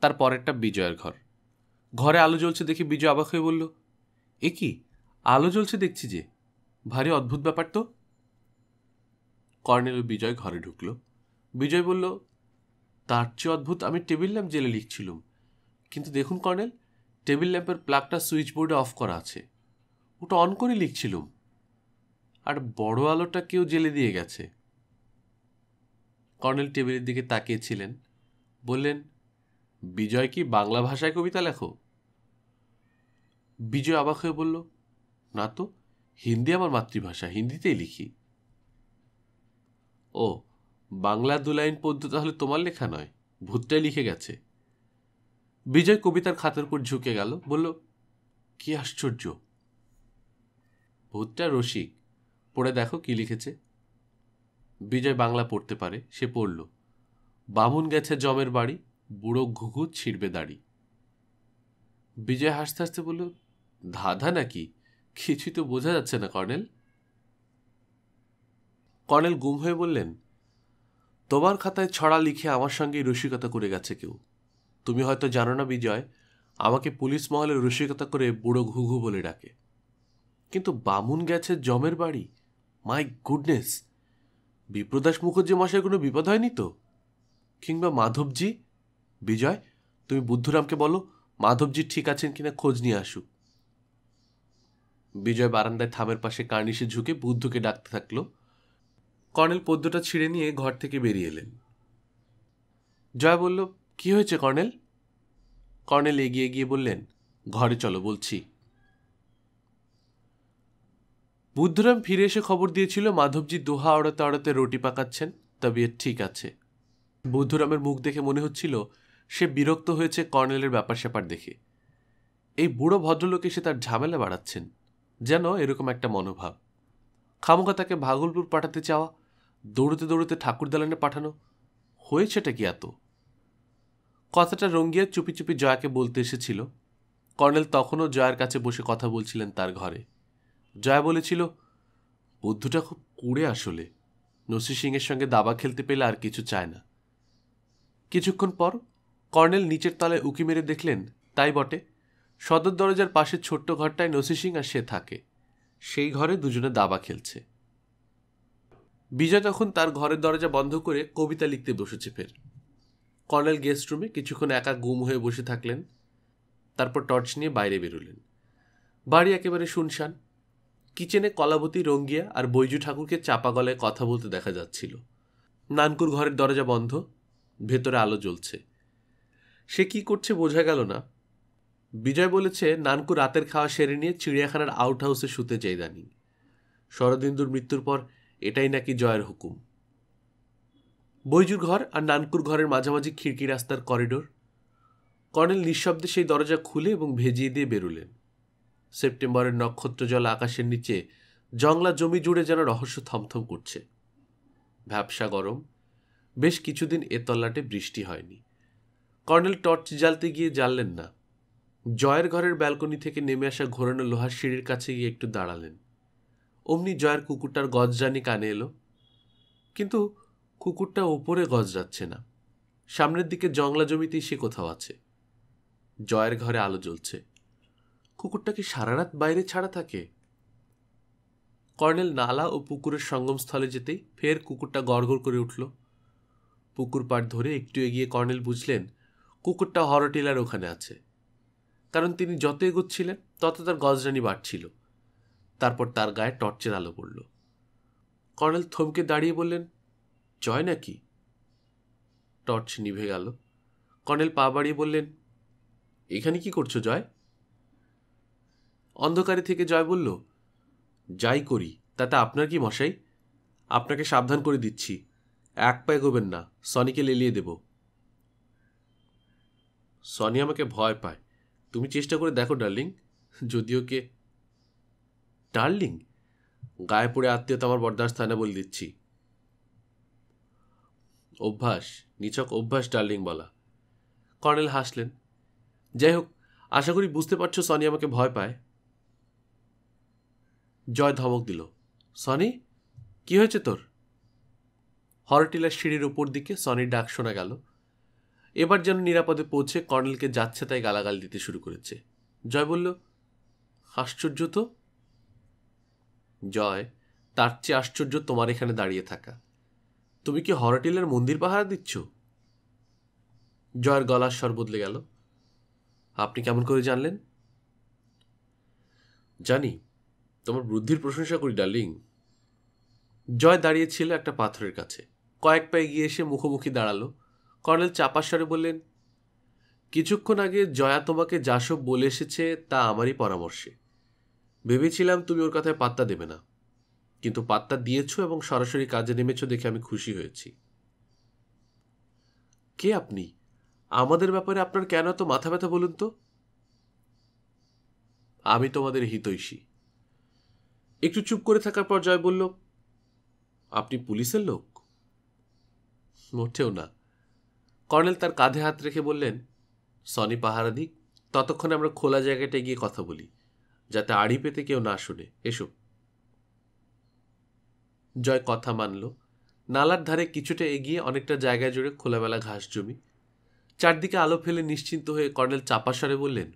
তার পরেরটা বিজয়ের ঘর ঘরে আলো জ্বলছে দেখে বিজয় অবাক হয়ে বলল এ কি আলো জ্বলছে দেখছি যে ভারী অদ্ভুত ব্যাপার তো কর্নেল বিজয় ঘরে ঢুকল বিজয় বলল তার চেয়ে অদ্ভুত আমি টেবিল ল্যাম্প জেলে লিখছিলুম কিন্তু দেখুন কর্নেল টেবিল ল্যাম্পের প্লাগটা সুইচ বোর্ডে অফ করা আছে ওটা অন করে লিখছিলুম আর বড় আলোটা কেউ জেলে দিয়ে গেছে কর্নেল টেবিলের দিকে তাকিয়েছিলেন বললেন বিজয় কি বাংলা ভাষায় কবিতা লেখো বিজয় অবাক হয়ে বলল না তো হিন্দি আমার মাতৃভাষা হিন্দিতেই লিখি ও বাংলা দুলাইন পদ্য তাহলে তোমার লেখা নয় ভূতটাই লিখে গেছে বিজয় কবিতার খাতার উপর ঝুঁকে গেল বলল কি আশ্চর্য ভূতটা রসিক পড়ে দেখো কি লিখেছে বিজয় বাংলা পড়তে পারে সে পড়ল বামুন গেছে জমের বাড়ি বুড়ো ঘুঘু ছিঁড়বে দাড়ি বিজয় হাসতে হাসতে বলল ধাঁধা নাকি কিছুই তো বোঝা যাচ্ছে না কর্নেল কর্নেল গুম হয়ে বললেন তোমার খাতায় ছড়া লিখে আমার সঙ্গেই রসিকতা করে গেছে কেউ তুমি হয়তো জানো না বিজয় আমাকে পুলিশ মহলে রসিকতা করে বুড়ো ঘুঘু বলে ডাকে কিন্তু বামুন গেছে জমের বাড়ি মাই গুডনেস বিপ্রদাস মুখর্জি মশাই কোনো বিপদ হয়নি তো কিংবা মাধবজি বিজয় তুমি বুদ্ধুরামকে বলো মাধবজি ঠিক আছেন কিনা খোঁজ নিয়ে আসুক বিজয় বারান্দায় থামের পাশে কার্নিশে ঝুঁকে বুদ্ধকে ডাকতে থাকলো কর্নেল পদ্মটা ছিঁড়ে নিয়ে ঘর থেকে বেরিয়ে এলেন জয় বলল কি হয়েছে কর্নেল কর্নেল এগিয়ে গিয়ে বললেন ঘরে চলো বলছি বুদ্ধরাম ফিরে এসে খবর দিয়েছিল মাধবজি দোহা আড়াতে আড়াতে রুটি পাকাচ্ছেন তবিয়ত ঠিক আছে বুদ্ধরামের মুখ দেখে মনে হচ্ছিল সে বিরক্ত হয়েছে কর্নেলের ব্যাপার স্যাপার দেখে এই বুড়ো ভদ্রলোক এসে তার ঝামেলা বাড়াচ্ছেন যেন এরকম একটা মনোভাব খামোকা তাকে ভাগলপুর পাঠাতে চাওয়া দৌড়তে দৌড়তে ঠাকুর দালানে পাঠানো হয়েছেটা কি এত কথাটা রঙ্গিয়া চুপি চুপি জয়াকে বলতে এসেছিল কর্নেল তখনও জয়ার কাছে বসে কথা বলছিলেন তার ঘরে জয়া বলেছিল বুদ্ধুটা খুব কুড়ে আসলে নসি সিংয়ের সঙ্গে দাবা খেলতে পেলে আর কিছু চায় না কিছুক্ষণ পর কর্নেল নিচের তলায় উকি মেরে দেখলেন তাই বটে সদর দরজার পাশের ছোট্ট ঘরটায় নসি সিং আর সে থাকে সেই ঘরে দুজনে দাবা খেলছে বিজয় তখন তার ঘরের দরজা বন্ধ করে কবিতা লিখতে বসেছে ফের কর্নেল গেস্ট রুমে কিছুক্ষণ একা গুম হয়ে বসে থাকলেন তারপর টর্চ নিয়ে বাইরে বেরোলেন বাড়ি একেবারে শুনশান কিচেনে কলাবতী রঙ্গিয়া আর বৈজু ঠাকুরকে চাপা গলায় কথা বলতে দেখা যাচ্ছিল নানকুর ঘরের দরজা বন্ধ ভেতরে আলো জ্বলছে সে কি করছে বোঝা গেল না বিজয় বলেছে নানকু রাতের খাওয়া সেরে নিয়ে চিড়িয়াখানার আউট হাউসে শুতে চাই দানি শরদিন্দুর মৃত্যুর পর এটাই নাকি জয়ের হুকুম বৈজুর ঘর আর নানকুর ঘরের মাঝামাঝি খিড়কি রাস্তার করিডোর কর্নেল নিঃশব্দে সেই দরজা খুলে এবং ভেজিয়ে দিয়ে বেরুলেন সেপ্টেম্বরের নক্ষত্র জল আকাশের নিচে জংলা জমি জুড়ে যেন রহস্য থমথম করছে ভ্যাবসা গরম বেশ কিছুদিন এ তল্লাটে বৃষ্টি হয়নি কর্নেল টর্চ জ্বালতে গিয়ে জ্বাললেন না জয়ের ঘরের ব্যালকনি থেকে নেমে আসা ঘোরানো লোহার সিঁড়ির কাছে গিয়ে একটু দাঁড়ালেন অমনি জয়ের কুকুরটার জানি কানে এলো কিন্তু কুকুরটা ওপরে গজরাচ্ছে না সামনের দিকে জংলা জমিতেই সে কোথাও আছে জয়ের ঘরে আলো জ্বলছে কুকুরটা কি সারা রাত বাইরে ছাড়া থাকে কর্নেল নালা ও পুকুরের সঙ্গমস্থলে যেতেই ফের কুকুরটা গড় করে উঠল পুকুর পাড় ধরে একটু এগিয়ে কর্নেল বুঝলেন কুকুরটা হরটিলার ওখানে আছে কারণ তিনি যত এগোচ্ছিলেন তত তার গজরানি বাড়ছিল তারপর তার গায়ে টর্চের আলো পড়ল কর্নেল থমকে দাঁড়িয়ে বললেন জয় নাকি টর্চ নিভে গেল কর্নেল পা বাড়িয়ে বললেন এখানে কি করছো জয় অন্ধকারে থেকে জয় বলল যাই করি তাতে আপনার কি মশাই আপনাকে সাবধান করে দিচ্ছি এক পায়ে গোবেন না সনিকে লেলিয়ে দেব সনি আমাকে ভয় পায় তুমি চেষ্টা করে দেখো ডার্লিং যদিও কে ডার্লিং গায়ে পড়ে আত্মীয়তা আমার বরদাস্ত থানা বলে দিচ্ছি অভ্যাস নিছক অভ্যাস ডার্লিং বলা কর্নেল হাসলেন যাই হোক আশা করি বুঝতে পারছো সনি আমাকে ভয় পায় জয় ধমক দিল সনি কি হয়েছে তোর হরটিলার সিঁড়ির ওপর দিকে সনির ডাক শোনা গেল এবার যেন নিরাপদে পৌঁছে কর্নেলকে যাচ্ছে তাই গালাগাল দিতে শুরু করেছে জয় বলল আশ্চর্য তো জয় তার চেয়ে আশ্চর্য তোমার এখানে দাঁড়িয়ে থাকা তুমি কি হরটিলের মন্দির পাহারা দিচ্ছ জয়ের গলার স্বর বদলে গেল আপনি কেমন করে জানলেন জানি তোমার বুদ্ধির প্রশংসা করি ডার্লিং জয় দাঁড়িয়েছিল একটা পাথরের কাছে কয়েক পায়ে গিয়ে এসে মুখোমুখি দাঁড়ালো কর্নেল চাপার স্বরে বললেন কিছুক্ষণ আগে জয়া তোমাকে যা সব বলে এসেছে তা আমারই পরামর্শে ভেবেছিলাম তুমি ওর কথায় পাত্তা দেবে না কিন্তু পাত্তা দিয়েছো এবং সরাসরি কাজে নেমেছো দেখে আমি খুশি হয়েছি কে আপনি আমাদের ব্যাপারে আপনার কেন এত মাথা ব্যথা বলুন তো আমি তোমাদের হিতৈষী একটু চুপ করে থাকার পর জয় বলল আপনি পুলিশের লোক মোটেও না কর্নেল তার কাঁধে হাত রেখে বললেন সনি পাহারাদি ততক্ষণে আমরা খোলা জায়গাটায় গিয়ে কথা বলি যাতে আড়ি পেতে কেউ না শুনে এসো জয় কথা মানল নালার ধারে কিছুটা এগিয়ে অনেকটা জায়গা জুড়ে খোলামেলা ঘাস জমি চারদিকে আলো ফেলে নিশ্চিন্ত হয়ে কর্নেল চাপাসারে বললেন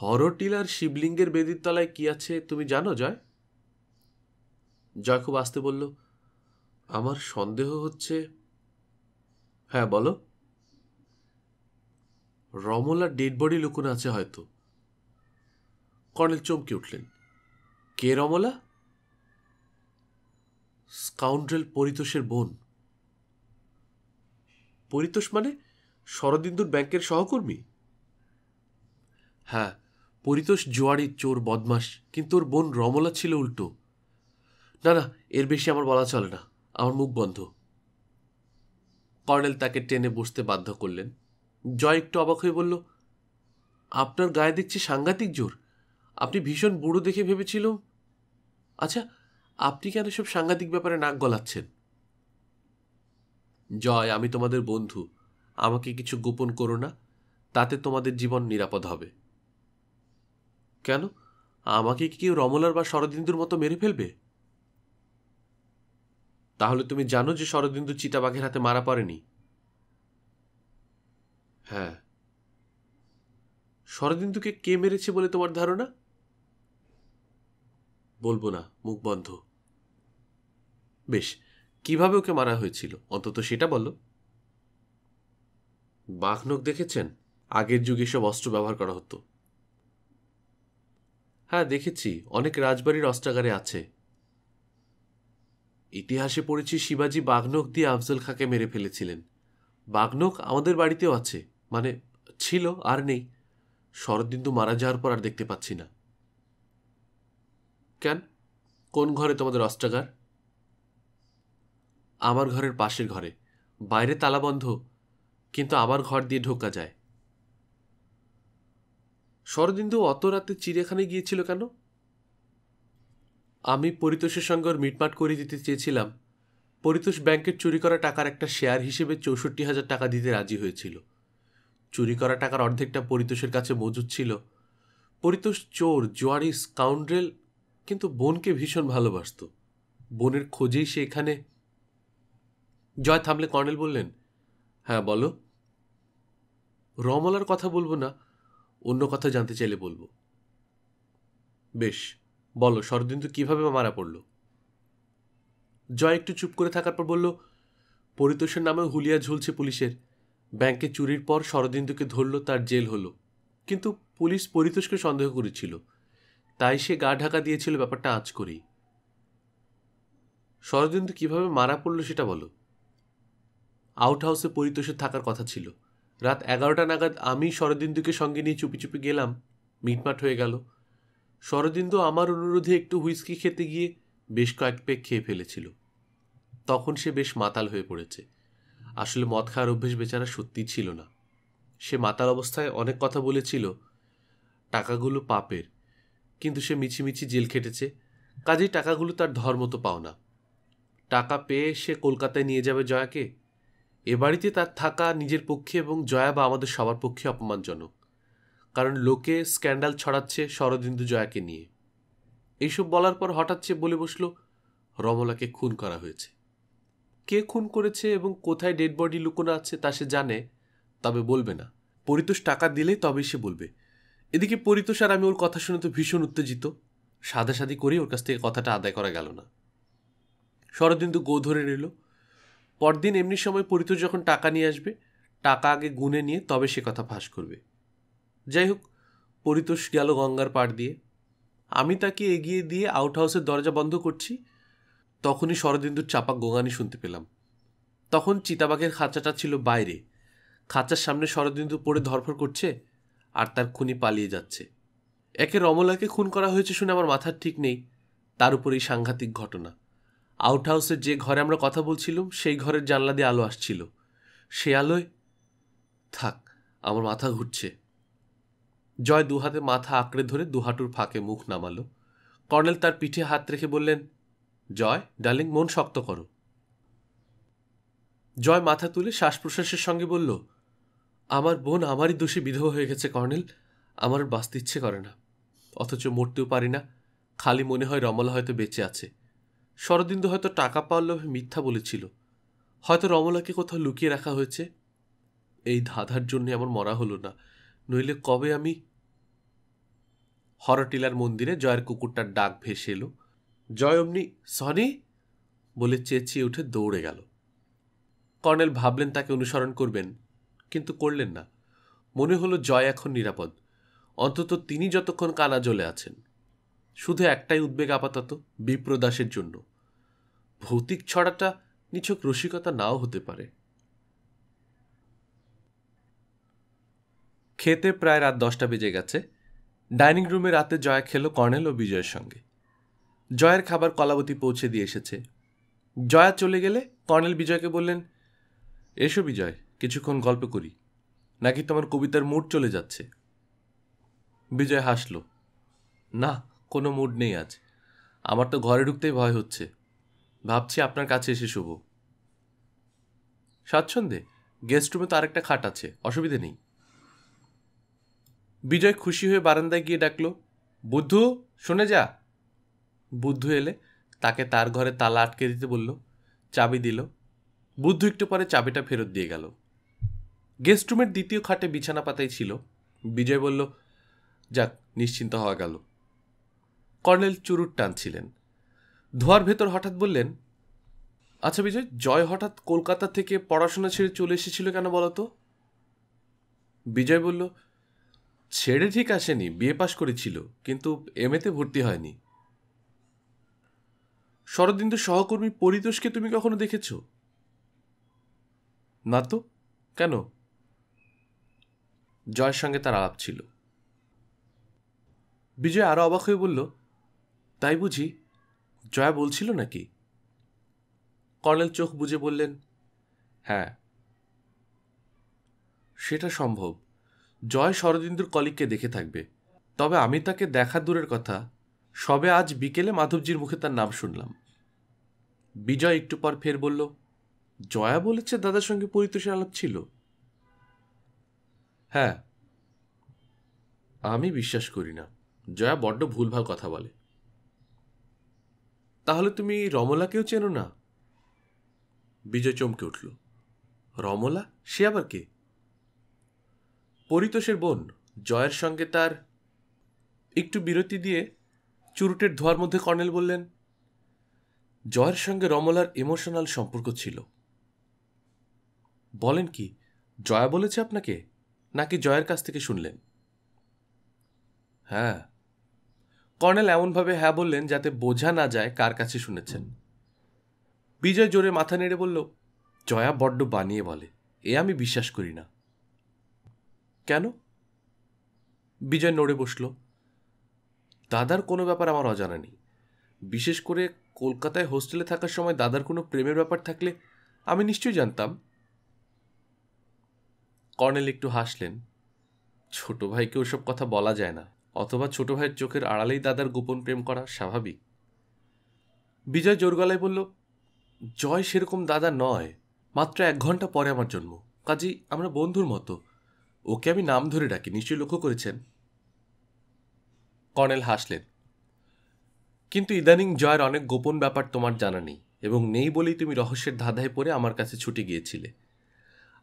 হরটিলার শিবলিঙ্গের বেদির তলায় কি আছে তুমি জানো জয় জয় খুব আসতে বলল আমার সন্দেহ হচ্ছে হ্যাঁ বলো রমলার ডেড বডি লুকুন আছে হয়তো কর্নেল চমকে উঠলেন কে রমলা স্কাউন্ড্রেল পরিতোষের বোন পরিতোষ মানে শরদিন্দুর ব্যাংকের সহকর্মী হ্যাঁ পরিতোষ জোয়ারি চোর বদমাস কিন্তু ওর বোন রমলা ছিল উল্টো না না এর বেশি আমার বলা চলে না আমার মুখ বন্ধ কর্নেল তাকে টেনে বসতে বাধ্য করলেন জয় একটু অবাক হয়ে বলল আপনার গায়ে দেখছি সাংঘাতিক জোর আপনি ভীষণ বুড়ো দেখে ভেবেছিল আচ্ছা আপনি কেন সব সাংঘাতিক ব্যাপারে নাক গলাচ্ছেন জয় আমি তোমাদের বন্ধু আমাকে কিছু গোপন করো না তাতে তোমাদের জীবন নিরাপদ হবে কেন আমাকে কি কেউ রমলার বা শরদিন্দুর মতো মেরে ফেলবে তাহলে তুমি জানো যে শরদিন্দু চিতাবাঘের হাতে মারা পড়েনি হ্যাঁ শরদিন্দুকে কে মেরেছে বলে তোমার ধারণা বলবো না মুখ বন্ধ বেশ কিভাবে ওকে মারা হয়েছিল অন্তত সেটা বলো বাঘনক দেখেছেন আগের যুগে সব অস্ত্র ব্যবহার করা হতো হ্যাঁ দেখেছি অনেক রাজবাড়ির অস্ত্রাগারে আছে ইতিহাসে পড়েছি শিবাজি বাঘনক দিয়ে আফজল খাঁকে মেরে ফেলেছিলেন বাঘনক আমাদের বাড়িতেও আছে মানে ছিল আর নেই শরদিন্দু মারা যাওয়ার পর আর দেখতে পাচ্ছি না কেন কোন ঘরে তোমাদের অস্ত্রাগার আমার ঘরের পাশের ঘরে বাইরে তালা বন্ধ কিন্তু আমার ঘর দিয়ে ঢোকা যায় শরদিন্দু অত রাতে চিড়িয়াখানে গিয়েছিল কেন আমি পরিতোষের সঙ্গে ওর মিটমাট করে দিতে চেয়েছিলাম পরিতোষ ব্যাংকের চুরি করা টাকার একটা শেয়ার হিসেবে চৌষট্টি হাজার টাকা দিতে রাজি হয়েছিল চুরি করা টাকার অর্ধেকটা পরিতোষের কাছে মজুদ ছিল পরিতোষ চোর জোয়ারি স্কাউন্ড্রেল কিন্তু বোনকে ভীষণ ভালোবাসত বোনের খোঁজেই সে এখানে জয় থামলে কর্নেল বললেন হ্যাঁ বলো রমলার কথা বলবো না অন্য কথা জানতে চাইলে বলবো বেশ বলো শরদিন্দু কিভাবে মারা পড়ল জয় একটু চুপ করে থাকার পর বলল পরিতোষের নামে হুলিয়া ঝুলছে পুলিশের ব্যাংকে চুরির পর শরদিন্দুকে ধরল তার জেল হলো কিন্তু পুলিশ পরিতোষকে সন্দেহ করেছিল তাই সে গা ঢাকা দিয়েছিল ব্যাপারটা আজ করেই শরদিন্দু কিভাবে মারা পড়লো সেটা বলো আউট হাউসে পরিতোষে থাকার কথা ছিল রাত এগারোটা নাগাদ আমি শরদিন্দুকে সঙ্গে নিয়ে চুপি চুপি গেলাম মিটমাট হয়ে গেল শরদিন্দু আমার অনুরোধে একটু হুইস্কি খেতে গিয়ে বেশ কয়েক পেক খেয়ে ফেলেছিল তখন সে বেশ মাতাল হয়ে পড়েছে আসলে মদ খাওয়ার অভ্যেস বেচারা সত্যি ছিল না সে মাতাল অবস্থায় অনেক কথা বলেছিল টাকাগুলো পাপের কিন্তু সে মিছিমিছি জেল খেটেছে কাজেই টাকাগুলো তার ধর্মতো না টাকা পেয়ে সে কলকাতায় নিয়ে যাবে জয়াকে এ বাড়িতে তার থাকা নিজের পক্ষে এবং জয়া বা আমাদের সবার পক্ষে অপমানজনক কারণ লোকে স্ক্যান্ডাল ছড়াচ্ছে শরদিন্দু জয়াকে নিয়ে এইসব বলার পর হঠাৎ সে বলে বসল রমলাকে খুন করা হয়েছে কে খুন করেছে এবং কোথায় ডেড বডি লুকোনো আছে তা সে জানে তবে বলবে না পরিতোষ টাকা দিলেই তবেই সে বলবে এদিকে পরিতোষ আর আমি ওর কথা শুনে তো ভীষণ উত্তেজিত সাদাসাদি করেই ওর কাছ থেকে কথাটা আদায় করা গেল না শরদিন্দু গো ধরে নিল পরদিন এমনি সময় পরিতোষ যখন টাকা নিয়ে আসবে টাকা আগে গুনে নিয়ে তবে সে কথা ফাঁস করবে যাই হোক পরিতোষ গেল গঙ্গার পাড় দিয়ে আমি তাকে এগিয়ে দিয়ে আউট হাউসের দরজা বন্ধ করছি তখনই শরদিন্দুর চাপা গোঙানি শুনতে পেলাম তখন চিতাবাঘের খাঁচাটা ছিল বাইরে খাঁচার সামনে শরদিন্দু পড়ে ধরফর করছে আর তার খুনি পালিয়ে যাচ্ছে একে রমলাকে খুন করা হয়েছে শুনে আমার মাথার ঠিক নেই তার উপর এই সাংঘাতিক ঘটনা আউট হাউসের যে ঘরে আমরা কথা বলছিলাম সেই ঘরের জানলা দিয়ে আলো আসছিল সে আলোয় থাক আমার মাথা ঘুরছে জয় দুহাতে মাথা আঁকড়ে ধরে দুহাটুর ফাঁকে মুখ নামালো কর্নেল তার পিঠে হাত রেখে বললেন জয় ডার্লিং মন শক্ত করো জয় মাথা তুলে শ্বাস প্রশ্বাসের সঙ্গে বলল আমার বোন আমারই দোষে বিধবা হয়ে গেছে কর্নেল আমার বাঁচতে ইচ্ছে করে না অথচ মরতেও পারি না খালি মনে হয় রমলা হয়তো বেঁচে আছে শরদিন্দু হয়তো টাকা পাওয়ার লোভে মিথ্যা বলেছিল হয়তো রমলাকে কোথাও লুকিয়ে রাখা হয়েছে এই ধাঁধার জন্যে আমার মরা হলো না নইলে কবে আমি হরটিলার মন্দিরে জয়ের কুকুরটার ডাক ভেসে এলো জয় অমনি সনি বলে চেঁচিয়ে উঠে দৌড়ে গেল কর্নেল ভাবলেন তাকে অনুসরণ করবেন কিন্তু করলেন না মনে হলো জয় এখন নিরাপদ অন্তত তিনি যতক্ষণ কানা জ্বলে আছেন শুধু একটাই উদ্বেগ আপাতত বিপ্রদাসের জন্য ভৌতিক ছড়াটা নিছক রসিকতা নাও হতে পারে খেতে প্রায় রাত দশটা বেজে গেছে ডাইনিং রুমে রাতে জয়া খেলো কর্নেল ও বিজয়ের সঙ্গে জয়ের খাবার কলাবতী পৌঁছে দিয়ে এসেছে জয়া চলে গেলে কর্নেল বিজয়কে বললেন এসো বিজয় কিছুক্ষণ গল্প করি নাকি তোমার কবিতার মুড চলে যাচ্ছে বিজয় হাসল না কোনো মুড নেই আজ আমার তো ঘরে ঢুকতেই ভয় হচ্ছে ভাবছি আপনার কাছে এসে শুভ স্বাচ্ছন্দে গেস্ট রুমে তো আরেকটা খাট আছে অসুবিধে নেই বিজয় খুশি হয়ে বারান্দায় গিয়ে ডাকলো বুদ্ধু শুনে যা বুদ্ধু এলে তাকে তার ঘরে তালা আটকে দিতে বলল চাবি দিল বুদ্ধু একটু পরে চাবিটা ফেরত দিয়ে গেল গেস্ট রুমের দ্বিতীয় খাটে বিছানা পাতাই ছিল বিজয় বলল যাক নিশ্চিন্ত হওয়া গেল কর্নেল চুরুট টানছিলেন ধোয়ার ভেতর হঠাৎ বললেন আচ্ছা বিজয় জয় হঠাৎ কলকাতা থেকে পড়াশোনা ছেড়ে চলে এসেছিল কেন বলতো বিজয় বলল ছেড়ে ঠিক আসেনি বিএ পাশ করেছিল কিন্তু এম এতে ভর্তি হয়নি শরদিন্দু সহকর্মী পরিতোষকে তুমি কখনো দেখেছো না তো কেন জয়ের সঙ্গে তার আলাপ ছিল বিজয় আরও অবাক হয়ে বলল তাই বুঝি জয়া বলছিল নাকি কর্নেল চোখ বুঝে বললেন হ্যাঁ সেটা সম্ভব জয় শরদিন্দুর কলিককে দেখে থাকবে তবে আমি তাকে দেখা দূরের কথা সবে আজ বিকেলে মাধবজির মুখে তার নাম শুনলাম বিজয় একটু পর ফের বলল জয়া বলেছে দাদার সঙ্গে পরিতোষে আলাপ ছিল হ্যাঁ আমি বিশ্বাস করি না জয়া বড্ড ভুলভাল কথা বলে তাহলে তুমি রমলাকেও চেনো না বিজয় চমকে উঠল রমলা সে আবার কে পরিতোষের বোন জয়ের সঙ্গে তার একটু বিরতি দিয়ে চুরুটের ধোয়ার মধ্যে কর্নেল বললেন জয়ের সঙ্গে রমলার ইমোশনাল সম্পর্ক ছিল বলেন কি জয়া বলেছে আপনাকে নাকি জয়ের কাছ থেকে শুনলেন হ্যাঁ কর্নেল এমনভাবে হ্যাঁ বললেন যাতে বোঝা না যায় কার কাছে শুনেছেন বিজয় জোরে মাথা নেড়ে বলল জয়া বড্ড বানিয়ে বলে এ আমি বিশ্বাস করি না কেন বিজয় নড়ে বসল দাদার কোনো ব্যাপার আমার অজানা নেই বিশেষ করে কলকাতায় হোস্টেলে থাকার সময় দাদার কোনো প্রেমের ব্যাপার থাকলে আমি নিশ্চয়ই জানতাম কর্নেল একটু হাসলেন ছোট ভাইকে ওসব কথা বলা যায় না অথবা ছোট ভাইয়ের চোখের আড়ালেই দাদার গোপন প্রেম করা স্বাভাবিক বিজয় জোর গলায় বলল জয় সেরকম দাদা নয় মাত্র এক ঘন্টা পরে আমার জন্ম কাজেই আমরা বন্ধুর মতো ওকে আমি নাম ধরে ডাকি নিশ্চয়ই লক্ষ্য করেছেন কর্নেল হাসলেন কিন্তু ইদানিং জয়ের অনেক গোপন ব্যাপার তোমার জানা নেই এবং নেই বলেই তুমি রহস্যের ধাঁধায় পড়ে আমার কাছে ছুটে গিয়েছিলে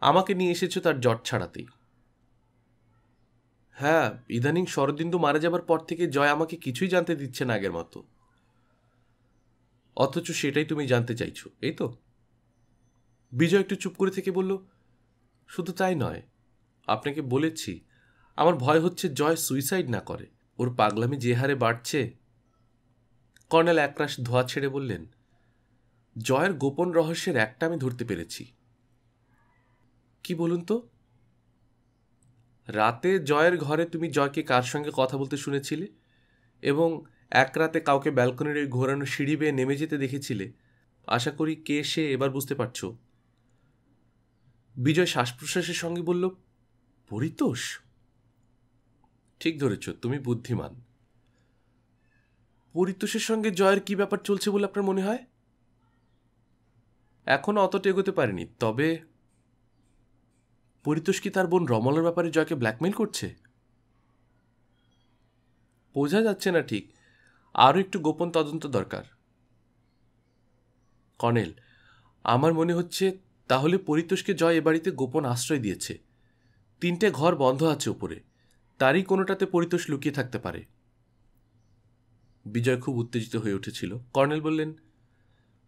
আমাকে নিয়ে এসেছো তার জট ছাড়াতেই হ্যাঁ ইদানিং শরদিন্দু মারা যাবার পর থেকে জয় আমাকে কিছুই জানতে দিচ্ছে না আগের মতো অথচ সেটাই তুমি জানতে চাইছো এই তো বিজয় একটু চুপ করে থেকে বলল শুধু তাই নয় আপনাকে বলেছি আমার ভয় হচ্ছে জয় সুইসাইড না করে ওর পাগলামি যে হারে বাড়ছে কর্নেল একরাশ ধোয়া ছেড়ে বললেন জয়ের গোপন রহস্যের একটা আমি ধরতে পেরেছি কি বলুন তো রাতে জয়ের ঘরে তুমি জয়কে কার সঙ্গে কথা বলতে শুনেছিলে এবং এক রাতে কাউকে ব্যালকনির ওই ঘোরানো সিঁড়ি বেয়ে নেমে যেতে দেখেছিলে আশা করি কে সে এবার বুঝতে পারছ বিজয় শ্বাস প্রশ্বাসের সঙ্গে বলল পরিতোষ ঠিক ধরেছ তুমি বুদ্ধিমান পরিতোষের সঙ্গে জয়ের কি ব্যাপার চলছে বলে আপনার মনে হয় এখন অতটা এগোতে পারিনি তবে পরিতোষ কি তার বোন রমলের ব্যাপারে জয়কে ব্ল্যাকমেল করছে বোঝা যাচ্ছে না ঠিক আরও একটু গোপন তদন্ত দরকার কর্নেল আমার মনে হচ্ছে তাহলে পরিতোষকে জয় এ বাড়িতে গোপন আশ্রয় দিয়েছে তিনটে ঘর বন্ধ আছে ওপরে তারই কোনোটাতে পরিতোষ লুকিয়ে থাকতে পারে বিজয় খুব উত্তেজিত হয়ে উঠেছিল কর্নেল বললেন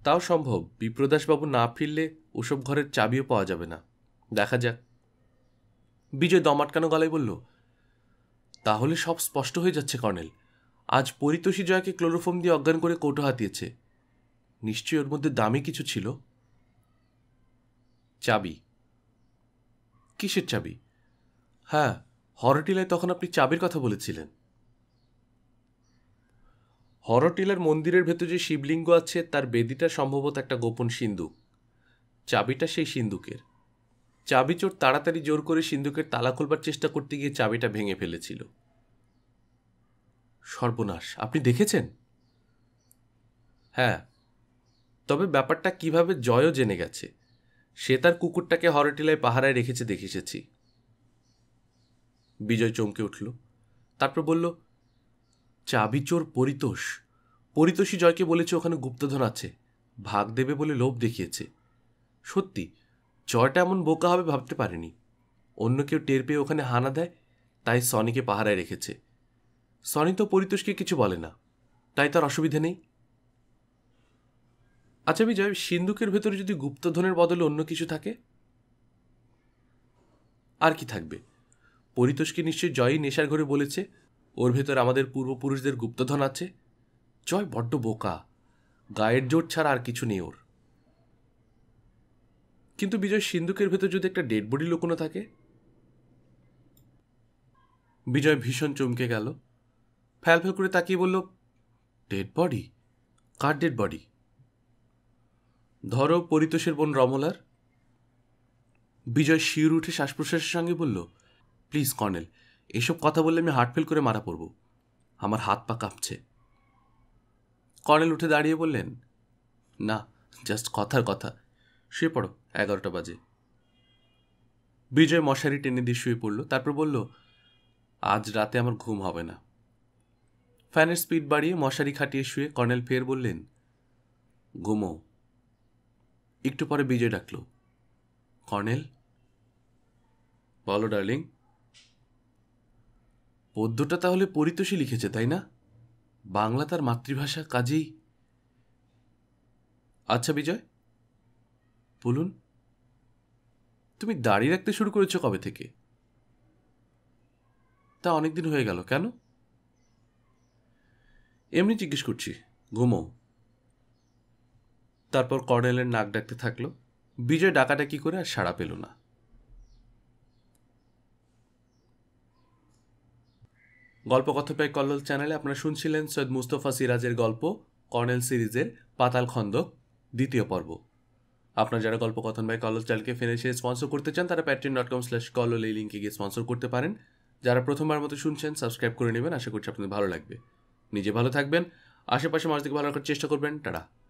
তাও সম্ভব বিপ্রদাসবাবু না ফিরলে ওসব ঘরের চাবিও পাওয়া যাবে না দেখা যাক বিজয় দম আটকানো গলায় বলল তাহলে সব স্পষ্ট হয়ে যাচ্ছে কর্নেল আজ পরিতোষী জয়াকে ক্লোরোফোম দিয়ে অজ্ঞান করে কৌটো হাতিয়েছে নিশ্চয়ই ওর মধ্যে দামি কিছু ছিল চাবি কিসের চাবি হ্যাঁ হরটিলায় তখন আপনি চাবির কথা বলেছিলেন হরটিলার মন্দিরের ভেতর যে শিবলিঙ্গ আছে তার বেদিটা সম্ভবত একটা গোপন সিন্দুক চাবিটা সেই সিন্দুকের চাবি চোর তাড়াতাড়ি জোর করে সিন্ধুকের তালা খোলবার চেষ্টা করতে গিয়ে চাবিটা ভেঙে ফেলেছিল সর্বনাশ আপনি দেখেছেন হ্যাঁ তবে ব্যাপারটা কিভাবে জয়ও জেনে গেছে সে তার কুকুরটাকে হরটিলায় পাহারায় রেখেছে দেখে এসেছি বিজয় চমকে উঠল তারপর বলল চোর পরিতোষ পরিতোষী জয়কে বলেছে ওখানে গুপ্তধন আছে ভাগ দেবে বলে লোভ দেখিয়েছে সত্যি জয়টা এমন বোকা হবে ভাবতে পারেনি অন্য কেউ টের পেয়ে ওখানে হানা দেয় তাই সনিকে পাহারায় রেখেছে সনি তো পরিতোষকে কিছু বলে না তাই তার অসুবিধে নেই আচ্ছা বিজয় সিন্ধুকের ভেতরে যদি গুপ্তধনের বদলে অন্য কিছু থাকে আর কি থাকবে পরিতোষকে নিশ্চয়ই জয়ই নেশার ঘরে বলেছে ওর ভেতর আমাদের পূর্বপুরুষদের গুপ্তধন আছে জয় বড্ড বোকা গায়ের জোর ছাড়া আর কিছু নেই ওর কিন্তু বিজয় সিন্ধুকের ভেতর যদি একটা ডেড বডি লুকোনো থাকে বিজয় ভীষণ চমকে গেল ফ্যাল করে তাকিয়ে বলল ডেড বডি কার ডেড বডি ধরো পরিতোষের বোন রমলার বিজয় শিউর উঠে শ্বাস প্রশ্বাসের সঙ্গে বলল প্লিজ কর্নেল এসব কথা বললে আমি হার্ট ফেল করে মারা পড়ব আমার হাত পা কাঁপছে কর্নেল উঠে দাঁড়িয়ে বললেন না জাস্ট কথার কথা শুয়ে পড়ো এগারোটা বাজে বিজয় মশারি টেনে দিয়ে শুয়ে পড়ল তারপর বলল আজ রাতে আমার ঘুম হবে না ফ্যানের স্পিড বাড়িয়ে মশারি খাটিয়ে শুয়ে কর্নেল ফের বললেন ঘুমো একটু পরে বিজয় ডাকল কর্নেল বলো ডার্লিং পদ্যটা তাহলে পরিতোষী লিখেছে তাই না বাংলা তার মাতৃভাষা কাজেই আচ্ছা বিজয় বলুন তুমি দাড়ি রাখতে শুরু করেছো কবে থেকে তা অনেক দিন হয়ে গেল কেন এমনি জিজ্ঞেস করছি ঘুমো তারপর কর্নেলের নাক ডাকতে থাকলো বিজয় ডাকাটা কি করে আর সাড়া পেল না গল্প কথোপায় কল্লোল চ্যানেলে আপনারা শুনছিলেন সৈয়দ মুস্তফা সিরাজের গল্প কর্নেল সিরিজের পাতাল খন্দক দ্বিতীয় পর্ব আপনার যারা গল্প কথন ভাই কলস ডালকে ফিনান্সিয়ালি স্পন্সর করতে চান তারা প্যাট্রিন ডট কম স্ল্যাশ কলল এই লিঙ্কে গিয়ে স্পন্সর করতে পারেন যারা প্রথমবার মতো শুনছেন সাবস্ক্রাইব করে নেবেন আশা করছি আপনাদের ভালো লাগবে নিজে ভালো থাকবেন আশেপাশে মানুষদেরকে ভালো রাখার চেষ্টা করবেন টাটা